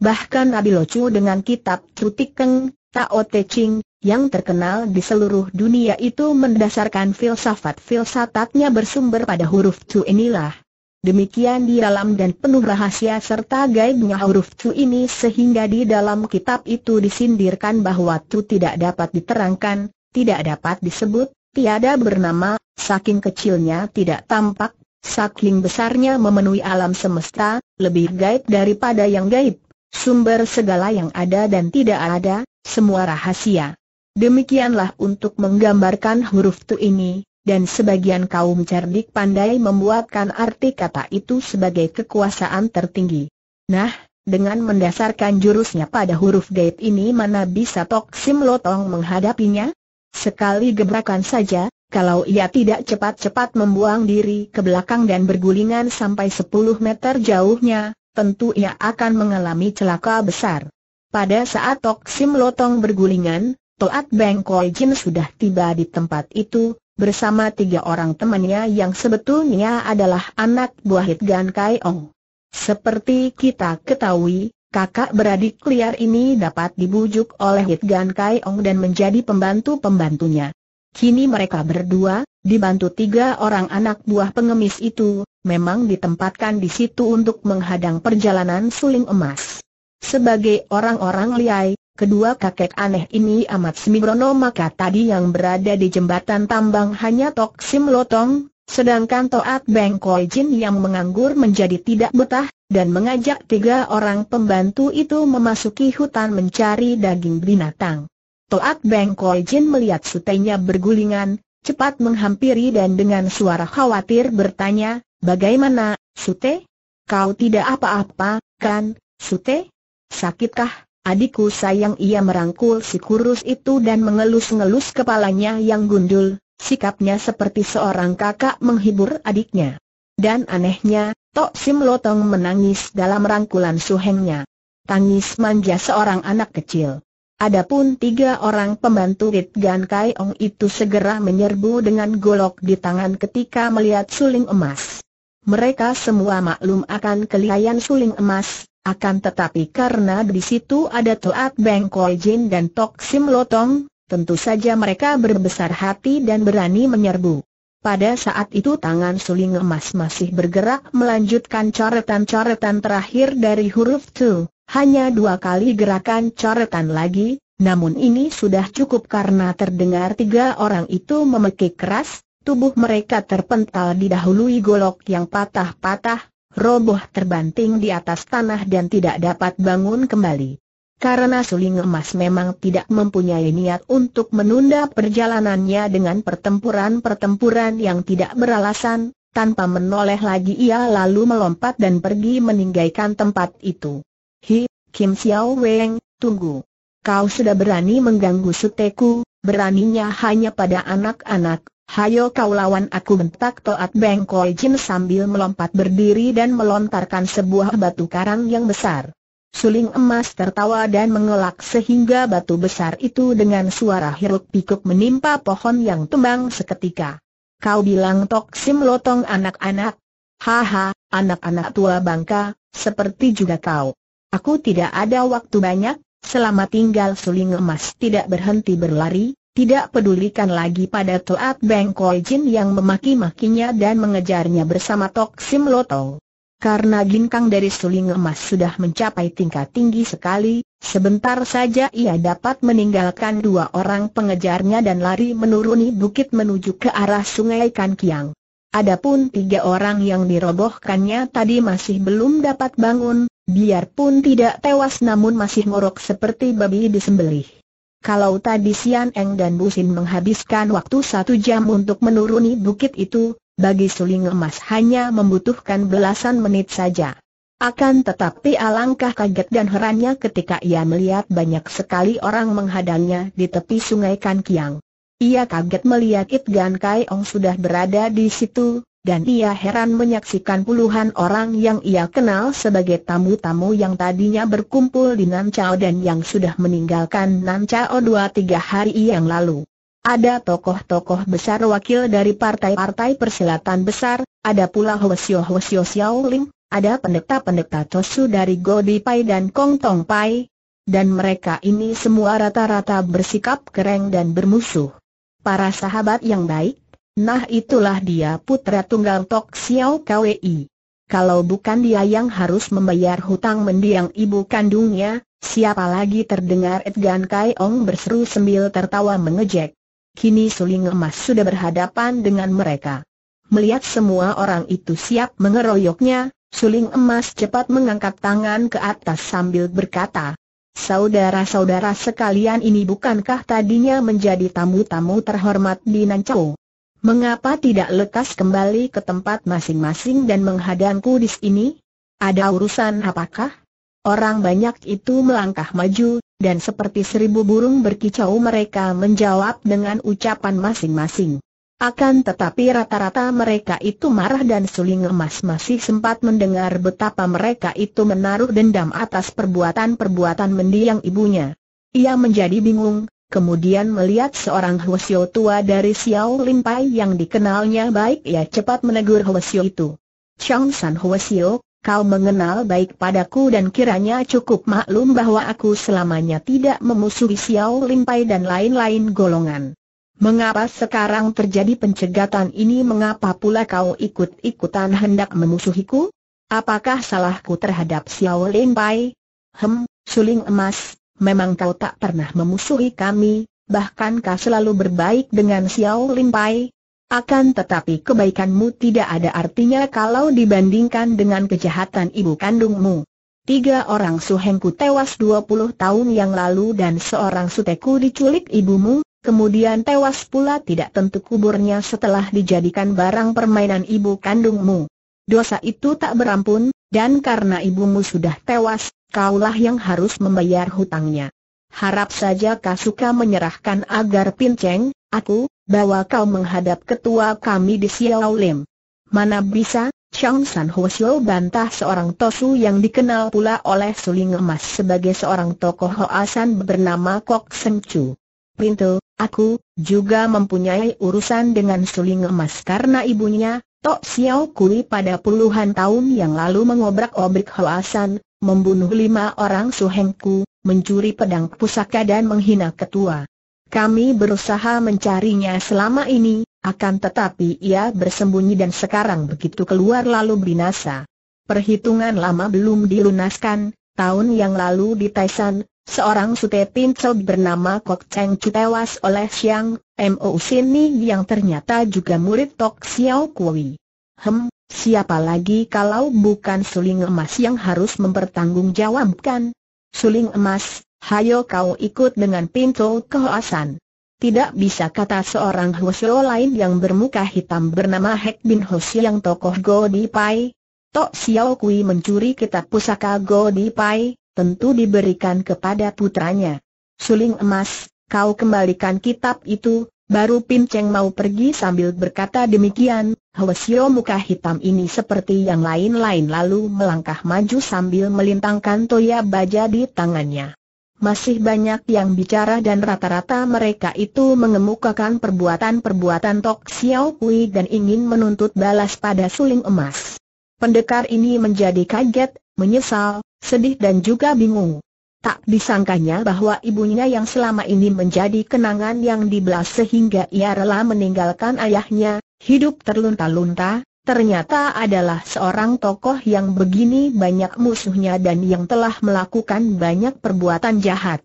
Bahkan Locu dengan kitab Cutikeng, Tao Te Ching, yang terkenal di seluruh dunia itu mendasarkan filsafat-filsafatnya bersumber pada huruf Chu inilah. Demikian di dalam dan penuh rahasia serta gaibnya huruf Chu ini sehingga di dalam kitab itu disindirkan bahwa Chu tidak dapat diterangkan, tidak dapat disebut, tiada bernama, saking kecilnya tidak tampak, saking besarnya memenuhi alam semesta, lebih gaib daripada yang gaib, sumber segala yang ada dan tidak ada, semua rahasia. Demikianlah untuk menggambarkan huruf tu ini, dan sebagian kaum cerdik pandai membuatkan arti kata itu sebagai kekuasaan tertinggi. Nah, dengan mendasarkan jurusnya pada huruf gaib ini mana bisa Tok Sim Lotong menghadapinya? Sekali gebrakan saja, kalau ia tidak cepat-cepat membuang diri ke belakang dan bergulingan sampai 10 meter jauhnya, tentu ia akan mengalami celaka besar. Pada saat Tok Sim Lotong bergulingan, Toat Koi Jin sudah tiba di tempat itu, bersama tiga orang temannya yang sebetulnya adalah anak buah Hit Gan Kai Ong. Seperti kita ketahui, kakak beradik liar ini dapat dibujuk oleh Hit Gan Kai Ong dan menjadi pembantu-pembantunya. Kini mereka berdua, dibantu tiga orang anak buah pengemis itu, memang ditempatkan di situ untuk menghadang perjalanan suling emas. Sebagai orang-orang liai, Kedua kakek aneh ini amat semibrono maka tadi yang berada di jembatan tambang hanya Tok Sim Lotong, sedangkan Toat Beng Koi Jin yang menganggur menjadi tidak betah, dan mengajak tiga orang pembantu itu memasuki hutan mencari daging binatang. Toat Beng Koi Jin melihat sutenya bergulingan, cepat menghampiri dan dengan suara khawatir bertanya, Bagaimana, Sute? Kau tidak apa-apa, kan, Sute? Sakitkah? Adikku sayang ia merangkul si kurus itu dan mengelus-ngelus kepalanya yang gundul, sikapnya seperti seorang kakak menghibur adiknya. Dan anehnya, Tok Sim Lotong menangis dalam rangkulan suhengnya. Tangis manja seorang anak kecil. Adapun tiga orang pembantu Rit Gan Kai Ong itu segera menyerbu dengan golok di tangan ketika melihat suling emas. Mereka semua maklum akan kelihayan suling emas, akan tetapi karena di situ ada Tuat Beng Koi Jin dan Tok Sim Lotong, tentu saja mereka berbesar hati dan berani menyerbu. Pada saat itu tangan suling emas masih bergerak melanjutkan coretan-coretan terakhir dari huruf Tu. Hanya dua kali gerakan coretan lagi, namun ini sudah cukup karena terdengar tiga orang itu memekik keras, tubuh mereka terpental didahului golok yang patah-patah, roboh terbanting di atas tanah dan tidak dapat bangun kembali. Karena suling emas memang tidak mempunyai niat untuk menunda perjalanannya dengan pertempuran-pertempuran yang tidak beralasan, tanpa menoleh lagi ia lalu melompat dan pergi meninggalkan tempat itu. Hi, Kim Xiao Weng, tunggu. Kau sudah berani mengganggu suteku, beraninya hanya pada anak-anak, Hayo kau lawan aku bentak Toat Beng Koi Jin sambil melompat berdiri dan melontarkan sebuah batu karang yang besar. Suling emas tertawa dan mengelak sehingga batu besar itu dengan suara hiruk pikuk menimpa pohon yang tumbang seketika. Kau bilang Tok Sim Lotong anak-anak? Haha, anak-anak tua bangka, seperti juga kau. Aku tidak ada waktu banyak, selama tinggal suling emas tidak berhenti berlari, tidak pedulikan lagi pada Toat Beng Koi Jin yang memaki-makinya dan mengejarnya bersama Tok Sim Lotong. Karena ginkang dari suling emas sudah mencapai tingkat tinggi sekali, sebentar saja ia dapat meninggalkan dua orang pengejarnya dan lari menuruni bukit menuju ke arah sungai Kankiang. Adapun tiga orang yang dirobohkannya tadi masih belum dapat bangun, biarpun tidak tewas namun masih ngorok seperti babi disembelih. Kalau tadi Sian Eng dan Busin menghabiskan waktu satu jam untuk menuruni bukit itu, bagi suling emas hanya membutuhkan belasan menit saja. Akan tetapi alangkah kaget dan herannya ketika ia melihat banyak sekali orang menghadangnya di tepi sungai Kan Kiang. Ia kaget melihat It Gan Kai Ong sudah berada di situ, dan ia heran menyaksikan puluhan orang yang ia kenal sebagai tamu-tamu yang tadinya berkumpul di Nancao dan yang sudah meninggalkan Nancao dua tiga hari yang lalu. Ada tokoh-tokoh besar wakil dari partai-partai perselatan besar, ada pula Hwasyo Hwasyo Xiaoling, ada pendeta-pendeta Tosu dari Godi Pai dan Kong Tong Pai, dan mereka ini semua rata-rata bersikap kereng dan bermusuh. Para sahabat yang baik, Nah itulah dia putra tunggal Tok Xiao Kwei. Kalau bukan dia yang harus membayar hutang mendiang ibu kandungnya, siapa lagi terdengar Edgan Kai Ong berseru sambil tertawa mengejek. Kini suling emas sudah berhadapan dengan mereka. Melihat semua orang itu siap mengeroyoknya, suling emas cepat mengangkat tangan ke atas sambil berkata, Saudara-saudara sekalian ini bukankah tadinya menjadi tamu-tamu terhormat di Nanchao? Mengapa tidak lekas kembali ke tempat masing-masing dan menghadangku di sini? Ada urusan apakah? Orang banyak itu melangkah maju, dan seperti seribu burung berkicau mereka menjawab dengan ucapan masing-masing. Akan tetapi rata-rata mereka itu marah dan suling emas masih sempat mendengar betapa mereka itu menaruh dendam atas perbuatan-perbuatan mendiang ibunya. Ia menjadi bingung, Kemudian melihat seorang Hwasyo tua dari Xiao Limpai yang dikenalnya baik ia cepat menegur Hwasyo itu. Chang San Hwasyo, kau mengenal baik padaku dan kiranya cukup maklum bahwa aku selamanya tidak memusuhi Xiao Limpai dan lain-lain golongan. Mengapa sekarang terjadi pencegatan ini mengapa pula kau ikut-ikutan hendak memusuhiku? Apakah salahku terhadap Xiao Limpai? Hem, suling emas, memang kau tak pernah memusuhi kami, bahkan kau selalu berbaik dengan Xiao Lin Pai. Akan tetapi kebaikanmu tidak ada artinya kalau dibandingkan dengan kejahatan ibu kandungmu. Tiga orang suhengku tewas dua puluh tahun yang lalu dan seorang suteku diculik ibumu, kemudian tewas pula tidak tentu kuburnya setelah dijadikan barang permainan ibu kandungmu. Dosa itu tak berampun, dan karena ibumu sudah tewas, kaulah yang harus membayar hutangnya. Harap saja Kasuka menyerahkan agar pinceng, aku, bawa kau menghadap ketua kami di Siau Lim. Mana bisa, Chang San Ho Siu bantah seorang Tosu yang dikenal pula oleh suling emas sebagai seorang tokoh Hoasan bernama Kok Sen Chu. Pintu, aku, juga mempunyai urusan dengan suling emas karena ibunya, Tok Siau Kui pada puluhan tahun yang lalu mengobrak-obrik Hoasan, membunuh lima orang suhengku, mencuri pedang pusaka dan menghina ketua. Kami berusaha mencarinya selama ini, akan tetapi ia bersembunyi dan sekarang begitu keluar lalu binasa. Perhitungan lama belum dilunaskan, tahun yang lalu di Taisan, seorang sute pincel bernama Kok Cheng Chu tewas oleh Xiang, M.O. Sini yang ternyata juga murid Tok Xiao Kui. Hem, Siapa lagi kalau bukan suling emas yang harus mempertanggungjawabkan? Suling emas, hayo kau ikut dengan pintu kehoasan. Tidak bisa kata seorang Hoseo lain yang bermuka hitam bernama Hek Bin Hoshi yang tokoh Godi Pai. Tok Xiao Kui mencuri kitab pusaka Godi Pai, tentu diberikan kepada putranya. Suling emas, kau kembalikan kitab itu, baru Pin Cheng mau pergi sambil berkata demikian, Helesio muka hitam ini seperti yang lain-lain lalu melangkah maju sambil melintangkan toya baja di tangannya. Masih banyak yang bicara dan rata-rata mereka itu mengemukakan perbuatan-perbuatan Tok Xiao Kui dan ingin menuntut balas pada suling emas. Pendekar ini menjadi kaget, menyesal, sedih dan juga bingung. Tak disangkanya bahwa ibunya yang selama ini menjadi kenangan yang dibelas sehingga ia rela meninggalkan ayahnya, Hidup terlunta-lunta, ternyata adalah seorang tokoh yang begini banyak musuhnya dan yang telah melakukan banyak perbuatan jahat.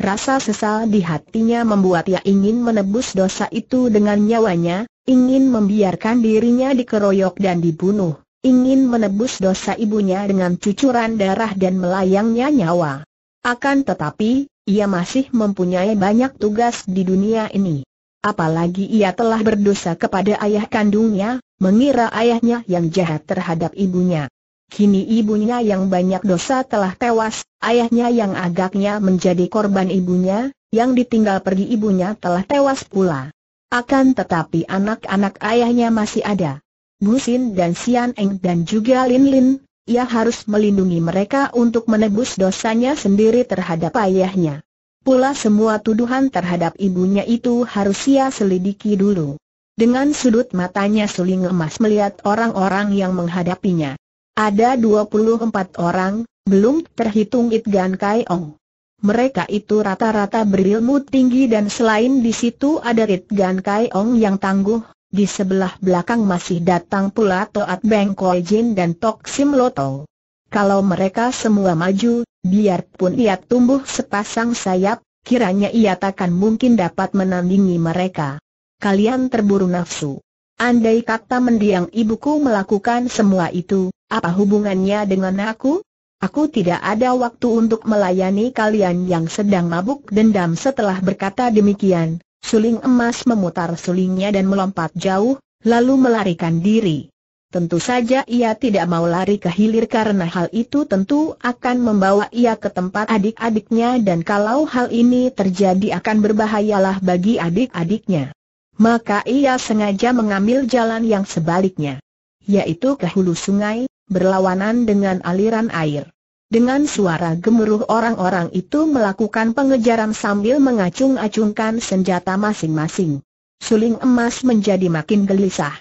Rasa sesal di hatinya membuat ia ingin menebus dosa itu dengan nyawanya, ingin membiarkan dirinya dikeroyok dan dibunuh, ingin menebus dosa ibunya dengan cucuran darah dan melayangnya nyawa. Akan tetapi, ia masih mempunyai banyak tugas di dunia ini. Apalagi ia telah berdosa kepada ayah kandungnya, mengira ayahnya yang jahat terhadap ibunya. Kini ibunya yang banyak dosa telah tewas, ayahnya yang agaknya menjadi korban ibunya, yang ditinggal pergi ibunya telah tewas pula. Akan tetapi anak-anak ayahnya masih ada. Busin dan Sian Eng dan juga Lin Lin, ia harus melindungi mereka untuk menebus dosanya sendiri terhadap ayahnya. Pula semua tuduhan terhadap ibunya itu harus ia selidiki dulu. Dengan sudut matanya suling emas melihat orang-orang yang menghadapinya. Ada 24 orang, belum terhitung Itgan Kai Ong. Mereka itu rata-rata berilmu tinggi dan selain di situ ada Itgan Kai Ong yang tangguh, di sebelah belakang masih datang pula Toat Beng Koi Jin dan Tok Sim Loto. Kalau mereka semua maju, Biarpun ia tumbuh sepasang sayap, kiranya ia takkan mungkin dapat menandingi mereka. Kalian terburu nafsu. Andai kata mendiang ibuku melakukan semua itu, apa hubungannya dengan aku? Aku tidak ada waktu untuk melayani kalian yang sedang mabuk dendam setelah berkata demikian. Suling emas memutar sulingnya dan melompat jauh, lalu melarikan diri. Tentu saja ia tidak mau lari ke hilir karena hal itu tentu akan membawa ia ke tempat adik-adiknya dan kalau hal ini terjadi akan berbahayalah bagi adik-adiknya. Maka ia sengaja mengambil jalan yang sebaliknya, yaitu ke hulu sungai, berlawanan dengan aliran air. Dengan suara gemuruh orang-orang itu melakukan pengejaran sambil mengacung-acungkan senjata masing-masing. Suling emas menjadi makin gelisah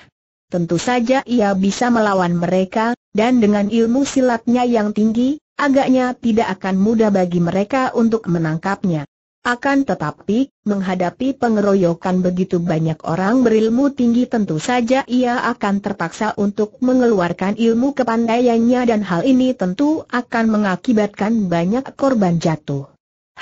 tentu saja ia bisa melawan mereka, dan dengan ilmu silatnya yang tinggi, agaknya tidak akan mudah bagi mereka untuk menangkapnya. Akan tetapi, menghadapi pengeroyokan begitu banyak orang berilmu tinggi tentu saja ia akan terpaksa untuk mengeluarkan ilmu kepandaiannya dan hal ini tentu akan mengakibatkan banyak korban jatuh.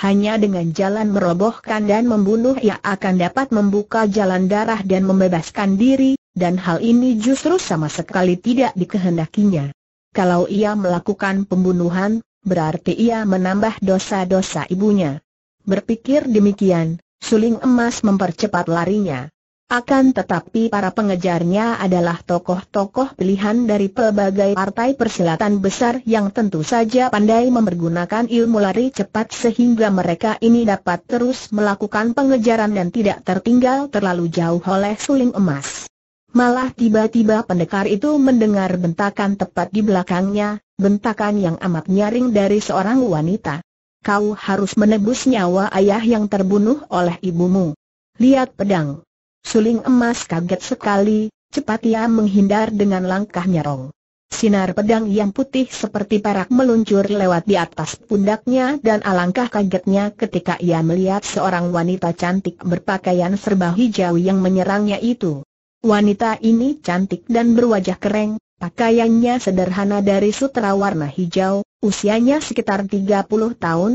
Hanya dengan jalan merobohkan dan membunuh ia akan dapat membuka jalan darah dan membebaskan diri, dan hal ini justru sama sekali tidak dikehendakinya. Kalau ia melakukan pembunuhan, berarti ia menambah dosa-dosa ibunya. Berpikir demikian, suling emas mempercepat larinya. Akan tetapi para pengejarnya adalah tokoh-tokoh pilihan dari pelbagai partai persilatan besar yang tentu saja pandai mempergunakan ilmu lari cepat sehingga mereka ini dapat terus melakukan pengejaran dan tidak tertinggal terlalu jauh oleh suling emas. Malah tiba-tiba pendekar itu mendengar bentakan tepat di belakangnya, bentakan yang amat nyaring dari seorang wanita. Kau harus menebus nyawa ayah yang terbunuh oleh ibumu. Lihat pedang. Suling emas kaget sekali, cepat ia menghindar dengan langkah nyerong. Sinar pedang yang putih seperti perak meluncur lewat di atas pundaknya dan alangkah kagetnya ketika ia melihat seorang wanita cantik berpakaian serba hijau yang menyerangnya itu. Wanita ini cantik dan berwajah kering, pakaiannya sederhana dari sutra warna hijau, usianya sekitar 30 tahun.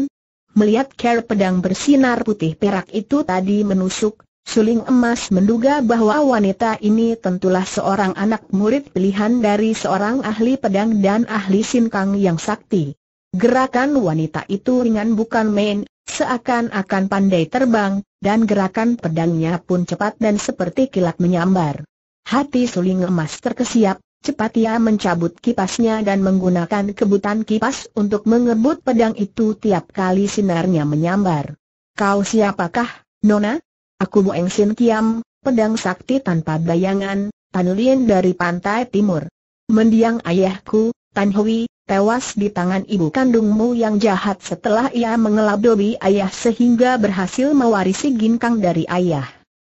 Melihat care pedang bersinar putih perak itu tadi menusuk, Suling Emas menduga bahwa wanita ini tentulah seorang anak murid pilihan dari seorang ahli pedang dan ahli sinkang yang sakti. Gerakan wanita itu ringan bukan main, Seakan-akan pandai terbang, dan gerakan pedangnya pun cepat dan seperti kilat menyambar. Hati suling emas terkesiap, cepat ia mencabut kipasnya dan menggunakan kebutan kipas untuk mengebut pedang itu tiap kali sinarnya menyambar. Kau siapakah, Nona? Aku Boeng Sin Kiam, pedang sakti tanpa bayangan, Tan Lien dari pantai timur. Mendiang ayahku, Tan Hui, tewas di tangan ibu kandungmu yang jahat setelah ia mengelabui ayah sehingga berhasil mewarisi ginkang dari ayah.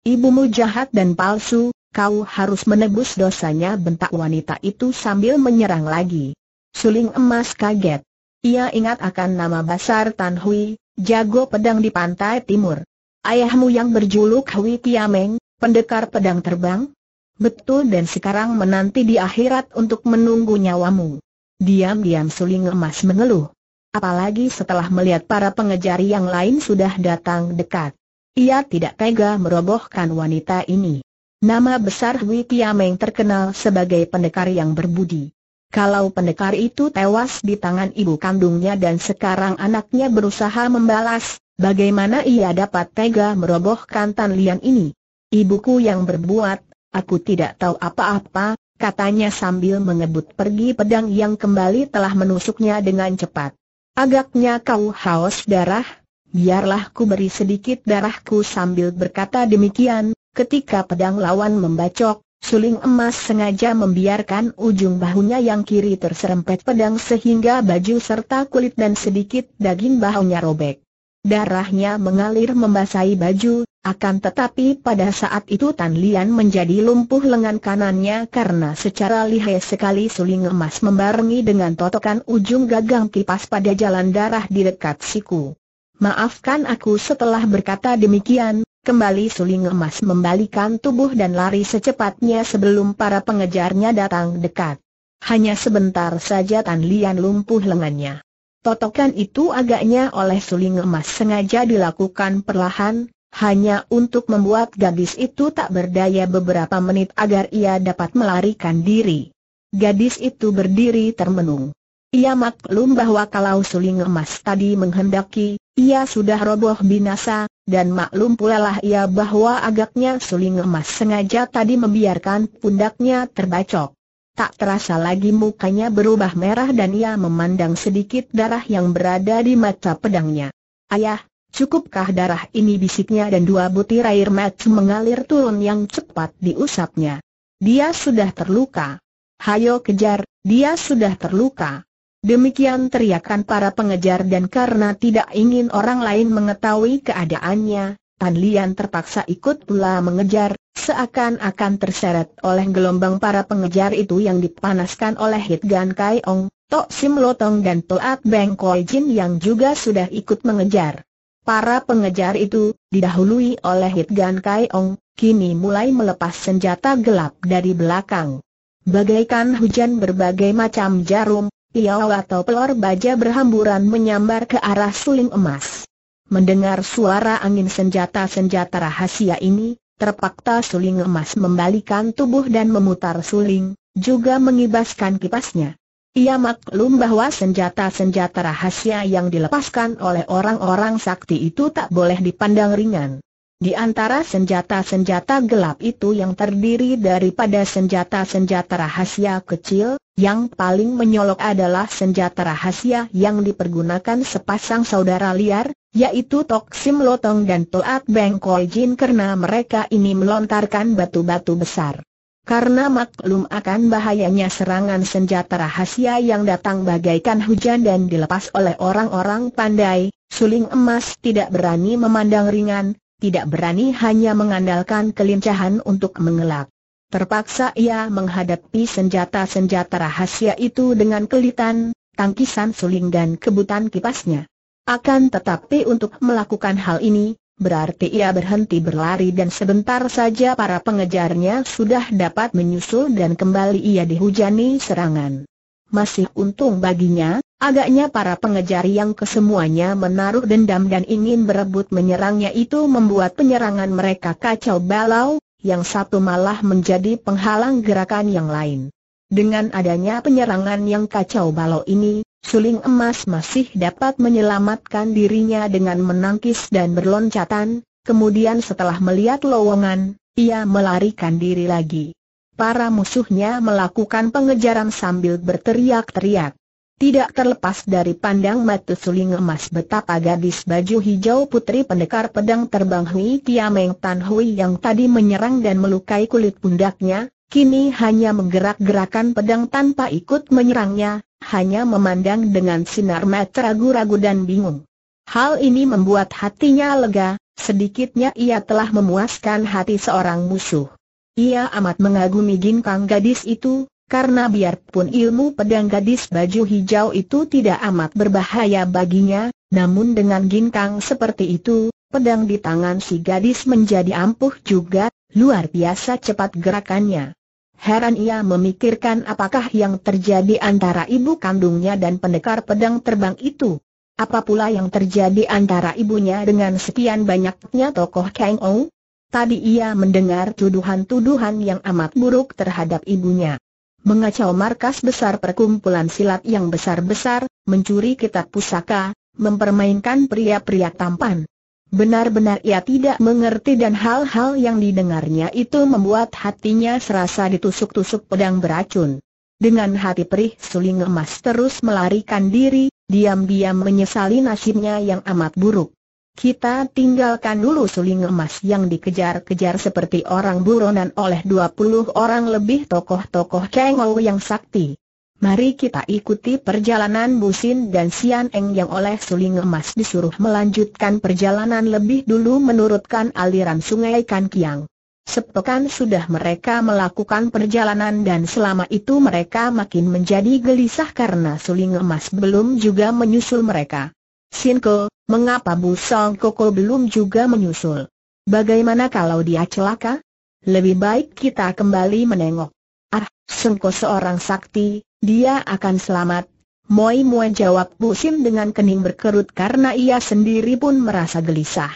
Ibumu jahat dan palsu, kau harus menebus dosanya bentak wanita itu sambil menyerang lagi. Suling emas kaget. Ia ingat akan nama Basar Tan Hui, jago pedang di pantai timur. Ayahmu yang berjuluk Hui Kiameng, pendekar pedang terbang? Betul dan sekarang menanti di akhirat untuk menunggu nyawamu. Diam-diam suling emas mengeluh. Apalagi setelah melihat para pengejar yang lain sudah datang dekat. Ia tidak tega merobohkan wanita ini. Nama besar Hui Tiameng terkenal sebagai pendekar yang berbudi. Kalau pendekar itu tewas di tangan ibu kandungnya dan sekarang anaknya berusaha membalas, bagaimana ia dapat tega merobohkan Tan Lian ini? Ibuku yang berbuat, aku tidak tahu apa-apa, katanya sambil mengebut pergi pedang yang kembali telah menusuknya dengan cepat. Agaknya kau haus darah, biarlah ku beri sedikit darahku sambil berkata demikian, ketika pedang lawan membacok, suling emas sengaja membiarkan ujung bahunya yang kiri terserempet pedang sehingga baju serta kulit dan sedikit daging bahunya robek. Darahnya mengalir membasahi baju, akan tetapi pada saat itu Tan Lian menjadi lumpuh lengan kanannya karena secara lihai sekali suling emas membarengi dengan totokan ujung gagang kipas pada jalan darah di dekat siku. Maafkan aku setelah berkata demikian, kembali suling emas membalikan tubuh dan lari secepatnya sebelum para pengejarnya datang dekat. Hanya sebentar saja Tan Lian lumpuh lengannya. Totokan itu agaknya oleh suling emas sengaja dilakukan perlahan, hanya untuk membuat gadis itu tak berdaya beberapa menit agar ia dapat melarikan diri. Gadis itu berdiri termenung. Ia maklum bahwa kalau suling emas tadi menghendaki, ia sudah roboh binasa, dan maklum pula lah ia bahwa agaknya suling emas sengaja tadi membiarkan pundaknya terbacok. Tak terasa lagi mukanya berubah merah dan ia memandang sedikit darah yang berada di mata pedangnya. Ayah, Cukupkah darah ini bisiknya dan dua butir air mata mengalir turun yang cepat diusapnya. Dia sudah terluka. Hayo kejar, dia sudah terluka. Demikian teriakan para pengejar dan karena tidak ingin orang lain mengetahui keadaannya, Tan Lian terpaksa ikut pula mengejar, seakan-akan terseret oleh gelombang para pengejar itu yang dipanaskan oleh Hit Gan Kai Ong, Tok Sim Lotong dan Toat Beng Koi Jin yang juga sudah ikut mengejar. Para pengejar itu, didahului oleh Kai Kaiong, kini mulai melepas senjata gelap dari belakang. Bagaikan hujan berbagai macam jarum, piau atau pelor baja berhamburan menyambar ke arah suling emas. Mendengar suara angin senjata-senjata rahasia ini, terpakta suling emas membalikan tubuh dan memutar suling, juga mengibaskan kipasnya. Ia maklum bahwa senjata-senjata rahasia yang dilepaskan oleh orang-orang sakti itu tak boleh dipandang ringan. Di antara senjata-senjata gelap itu yang terdiri daripada senjata-senjata rahasia kecil, yang paling menyolok adalah senjata rahasia yang dipergunakan sepasang saudara liar, yaitu toksim Sim Lotong dan Toat Beng Jin karena mereka ini melontarkan batu-batu besar. Karena maklum akan bahayanya serangan senjata rahasia yang datang bagaikan hujan dan dilepas oleh orang-orang pandai, suling emas tidak berani memandang ringan, tidak berani hanya mengandalkan kelincahan untuk mengelak. Terpaksa ia menghadapi senjata-senjata rahasia itu dengan kelitan, tangkisan suling dan kebutan kipasnya. Akan tetapi untuk melakukan hal ini, berarti ia berhenti berlari dan sebentar saja para pengejarnya sudah dapat menyusul dan kembali ia dihujani serangan. Masih untung baginya, agaknya para pengejar yang kesemuanya menaruh dendam dan ingin berebut menyerangnya itu membuat penyerangan mereka kacau balau, yang satu malah menjadi penghalang gerakan yang lain. Dengan adanya penyerangan yang kacau balau ini, suling emas masih dapat menyelamatkan dirinya dengan menangkis dan berloncatan, kemudian setelah melihat lowongan, ia melarikan diri lagi. Para musuhnya melakukan pengejaran sambil berteriak-teriak. Tidak terlepas dari pandang mata suling emas betapa gadis baju hijau putri pendekar pedang terbang Hui Tiameng Tan Hui yang tadi menyerang dan melukai kulit pundaknya, kini hanya menggerak-gerakan pedang tanpa ikut menyerangnya, hanya memandang dengan sinar mata ragu-ragu dan bingung. Hal ini membuat hatinya lega, sedikitnya ia telah memuaskan hati seorang musuh. Ia amat mengagumi ginkang gadis itu, karena biarpun ilmu pedang gadis baju hijau itu tidak amat berbahaya baginya, namun dengan ginkang seperti itu, pedang di tangan si gadis menjadi ampuh juga, luar biasa cepat gerakannya. Heran ia memikirkan apakah yang terjadi antara ibu kandungnya dan pendekar pedang terbang itu. Apa pula yang terjadi antara ibunya dengan sekian banyaknya tokoh Kang Ong? Tadi ia mendengar tuduhan-tuduhan yang amat buruk terhadap ibunya. Mengacau markas besar perkumpulan silat yang besar-besar, mencuri kitab pusaka, mempermainkan pria-pria tampan, Benar-benar ia tidak mengerti dan hal-hal yang didengarnya itu membuat hatinya serasa ditusuk-tusuk pedang beracun. Dengan hati perih suling emas terus melarikan diri, diam-diam menyesali nasibnya yang amat buruk. Kita tinggalkan dulu suling emas yang dikejar-kejar seperti orang buronan oleh 20 orang lebih tokoh-tokoh Kengou yang sakti. Mari kita ikuti perjalanan Busin dan Sian Eng yang oleh suling emas disuruh melanjutkan perjalanan lebih dulu menurutkan aliran sungai Kan Kiang. Sepekan sudah mereka melakukan perjalanan dan selama itu mereka makin menjadi gelisah karena suling emas belum juga menyusul mereka. Sinko, mengapa Bu Koko belum juga menyusul? Bagaimana kalau dia celaka? Lebih baik kita kembali menengok. Ah, Sengko seorang sakti, dia akan selamat. Moi Moi jawab Sim dengan kening berkerut karena ia sendiri pun merasa gelisah.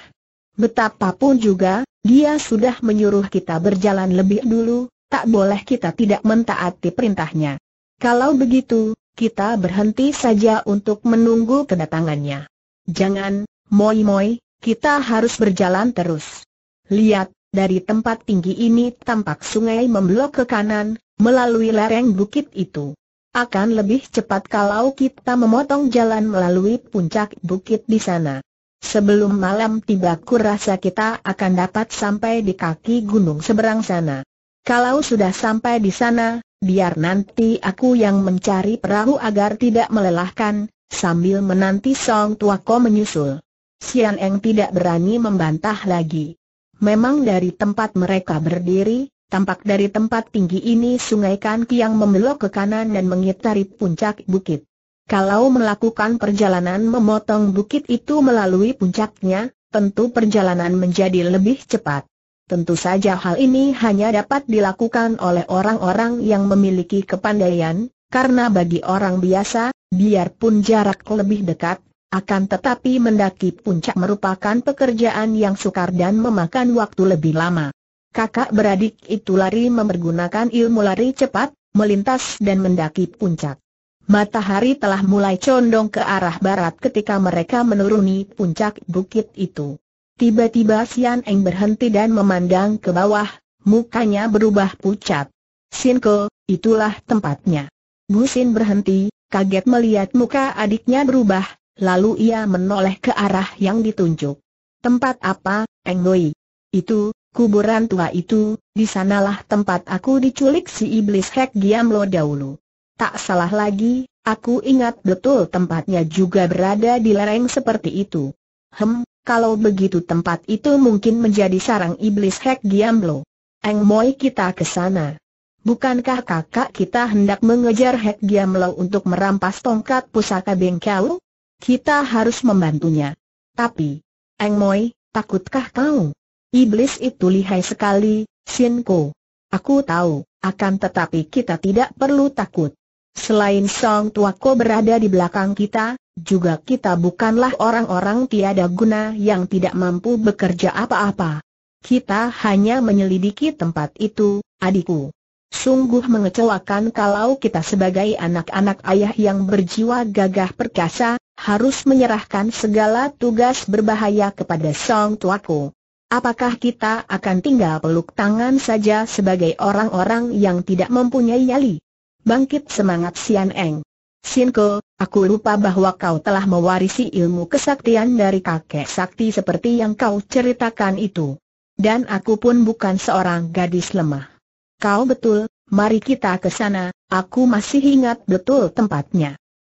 Betapapun juga, dia sudah menyuruh kita berjalan lebih dulu, tak boleh kita tidak mentaati perintahnya. Kalau begitu, kita berhenti saja untuk menunggu kedatangannya. Jangan, Moi Moi, kita harus berjalan terus. Lihat, dari tempat tinggi ini tampak sungai memblok ke kanan, melalui lereng bukit itu. Akan lebih cepat kalau kita memotong jalan melalui puncak bukit di sana. Sebelum malam tiba kurasa kita akan dapat sampai di kaki gunung seberang sana. Kalau sudah sampai di sana, biar nanti aku yang mencari perahu agar tidak melelahkan, sambil menanti Song Tuako menyusul. Sian Eng tidak berani membantah lagi. Memang dari tempat mereka berdiri, Tampak dari tempat tinggi ini sungai Kan yang membelok ke kanan dan mengitari puncak bukit. Kalau melakukan perjalanan memotong bukit itu melalui puncaknya, tentu perjalanan menjadi lebih cepat. Tentu saja hal ini hanya dapat dilakukan oleh orang-orang yang memiliki kepandaian, karena bagi orang biasa, biarpun jarak lebih dekat, akan tetapi mendaki puncak merupakan pekerjaan yang sukar dan memakan waktu lebih lama kakak beradik itu lari mempergunakan ilmu lari cepat, melintas dan mendaki puncak. Matahari telah mulai condong ke arah barat ketika mereka menuruni puncak bukit itu. Tiba-tiba Sian Eng berhenti dan memandang ke bawah, mukanya berubah pucat. Sinko, itulah tempatnya. Gusin berhenti, kaget melihat muka adiknya berubah, lalu ia menoleh ke arah yang ditunjuk. Tempat apa, Eng Doi? Itu, kuburan tua itu, di sanalah tempat aku diculik si iblis Hek Giamlo dahulu. Tak salah lagi, aku ingat betul tempatnya juga berada di lereng seperti itu. Hem, kalau begitu tempat itu mungkin menjadi sarang iblis Hek Giamlo. Eng Moi kita ke sana. Bukankah kakak kita hendak mengejar Hek Giamlo untuk merampas tongkat pusaka bengkel? Kita harus membantunya. Tapi, Eng Moi, takutkah kau? Iblis itu lihai sekali, Sinko. Aku tahu, akan tetapi kita tidak perlu takut. Selain Song ko berada di belakang kita, juga kita bukanlah orang-orang tiada guna yang tidak mampu bekerja apa-apa. Kita hanya menyelidiki tempat itu, adikku. Sungguh mengecewakan kalau kita sebagai anak-anak ayah yang berjiwa gagah perkasa, harus menyerahkan segala tugas berbahaya kepada Song ko. Apakah kita akan tinggal peluk tangan saja sebagai orang-orang yang tidak mempunyai nyali? Bangkit semangat Sian Eng. Sinko, aku lupa bahwa kau telah mewarisi ilmu kesaktian dari kakek sakti seperti yang kau ceritakan itu. Dan aku pun bukan seorang gadis lemah. Kau betul, mari kita ke sana, aku masih ingat betul tempatnya.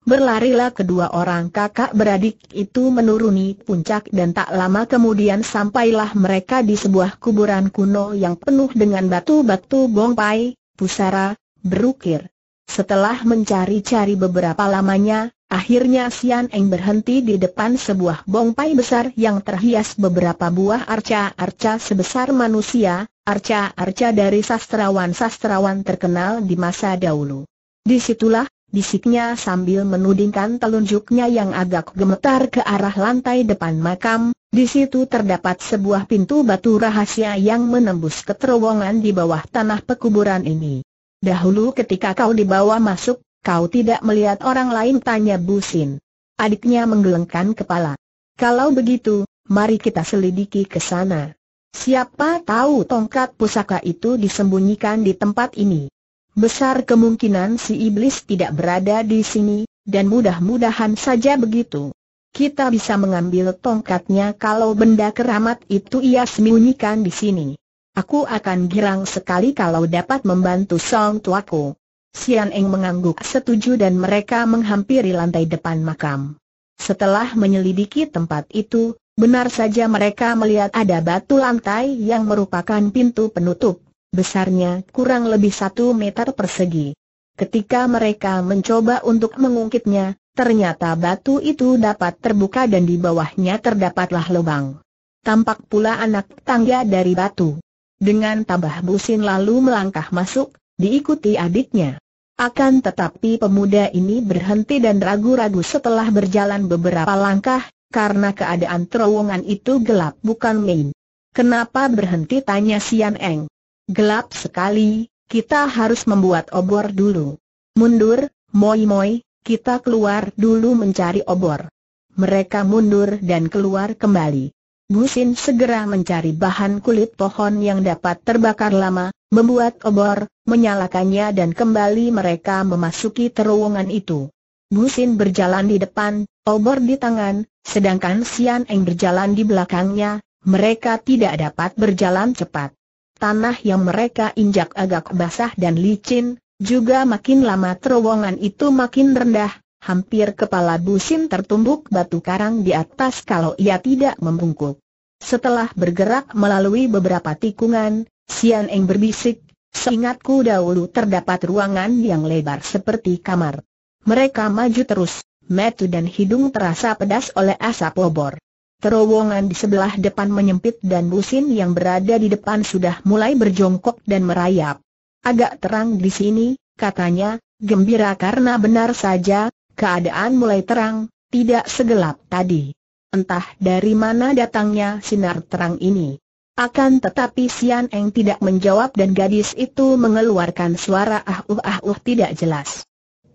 Berlarilah kedua orang kakak beradik itu menuruni puncak dan tak lama kemudian sampailah mereka di sebuah kuburan kuno yang penuh dengan batu-batu bongpai, pusara, berukir. Setelah mencari-cari beberapa lamanya, akhirnya Sian Eng berhenti di depan sebuah bongpai besar yang terhias beberapa buah arca-arca sebesar manusia, arca-arca dari sastrawan-sastrawan terkenal di masa dahulu. Disitulah bisiknya sambil menudingkan telunjuknya yang agak gemetar ke arah lantai depan makam, di situ terdapat sebuah pintu batu rahasia yang menembus ke terowongan di bawah tanah pekuburan ini. Dahulu ketika kau dibawa masuk, kau tidak melihat orang lain tanya Busin. Adiknya menggelengkan kepala. Kalau begitu, mari kita selidiki ke sana. Siapa tahu tongkat pusaka itu disembunyikan di tempat ini besar kemungkinan si iblis tidak berada di sini, dan mudah-mudahan saja begitu. Kita bisa mengambil tongkatnya kalau benda keramat itu ia sembunyikan di sini. Aku akan girang sekali kalau dapat membantu Song Tuaku. Sian Eng mengangguk setuju dan mereka menghampiri lantai depan makam. Setelah menyelidiki tempat itu, benar saja mereka melihat ada batu lantai yang merupakan pintu penutup. Besarnya kurang lebih satu meter persegi. Ketika mereka mencoba untuk mengungkitnya, ternyata batu itu dapat terbuka dan di bawahnya terdapatlah lubang. Tampak pula anak tangga dari batu. Dengan tambah busin lalu melangkah masuk, diikuti adiknya. Akan tetapi pemuda ini berhenti dan ragu-ragu setelah berjalan beberapa langkah, karena keadaan terowongan itu gelap bukan main. Kenapa berhenti tanya Sian Eng? Gelap sekali, kita harus membuat obor dulu. Mundur, moi-moi, kita keluar dulu mencari obor. Mereka mundur dan keluar kembali. busin segera mencari bahan kulit pohon yang dapat terbakar lama, membuat obor, menyalakannya dan kembali mereka memasuki terowongan itu. busin berjalan di depan, obor di tangan, sedangkan Sian Eng berjalan di belakangnya, mereka tidak dapat berjalan cepat tanah yang mereka injak agak basah dan licin, juga makin lama terowongan itu makin rendah, hampir kepala Busin tertumbuk batu karang di atas kalau ia tidak membungkuk. Setelah bergerak melalui beberapa tikungan, Sian Eng berbisik, seingatku dahulu terdapat ruangan yang lebar seperti kamar. Mereka maju terus, metu dan hidung terasa pedas oleh asap obor. Terowongan di sebelah depan menyempit dan busin yang berada di depan sudah mulai berjongkok dan merayap. Agak terang di sini, katanya, gembira karena benar saja, keadaan mulai terang, tidak segelap tadi. Entah dari mana datangnya sinar terang ini. Akan tetapi Sian Eng tidak menjawab dan gadis itu mengeluarkan suara ah uh ah uh tidak jelas.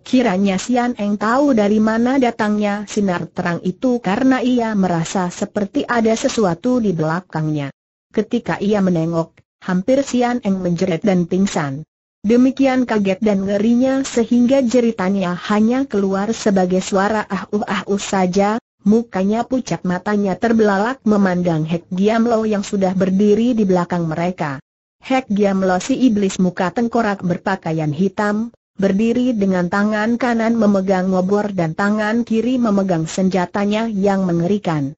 Kiranya Sian Eng tahu dari mana datangnya sinar terang itu karena ia merasa seperti ada sesuatu di belakangnya. Ketika ia menengok, hampir Sian Eng menjerit dan pingsan. Demikian kaget dan ngerinya sehingga jeritannya hanya keluar sebagai suara ah uh ah uh saja, mukanya pucat matanya terbelalak memandang Hek Giam Lo yang sudah berdiri di belakang mereka. Hek Giam Lo si iblis muka tengkorak berpakaian hitam, berdiri dengan tangan kanan memegang obor dan tangan kiri memegang senjatanya yang mengerikan.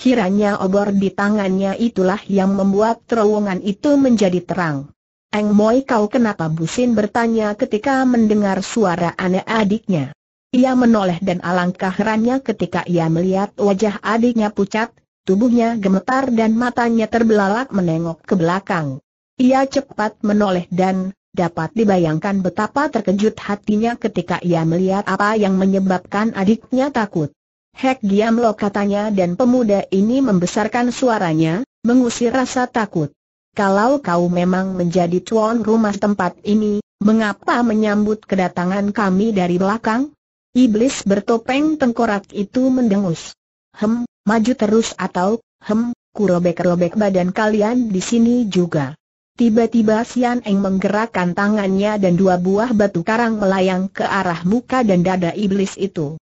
Kiranya obor di tangannya itulah yang membuat terowongan itu menjadi terang. Eng Moi kau kenapa Busin bertanya ketika mendengar suara anak adiknya. Ia menoleh dan alangkah herannya ketika ia melihat wajah adiknya pucat, tubuhnya gemetar dan matanya terbelalak menengok ke belakang. Ia cepat menoleh dan, Dapat dibayangkan betapa terkejut hatinya ketika ia melihat apa yang menyebabkan adiknya takut. Hek diam lo katanya dan pemuda ini membesarkan suaranya, mengusir rasa takut. Kalau kau memang menjadi tuan rumah tempat ini, mengapa menyambut kedatangan kami dari belakang? Iblis bertopeng tengkorak itu mendengus. Hem, maju terus atau, hem, kurobek-robek badan kalian di sini juga. Tiba-tiba Sian Eng menggerakkan tangannya dan dua buah batu karang melayang ke arah muka dan dada iblis itu.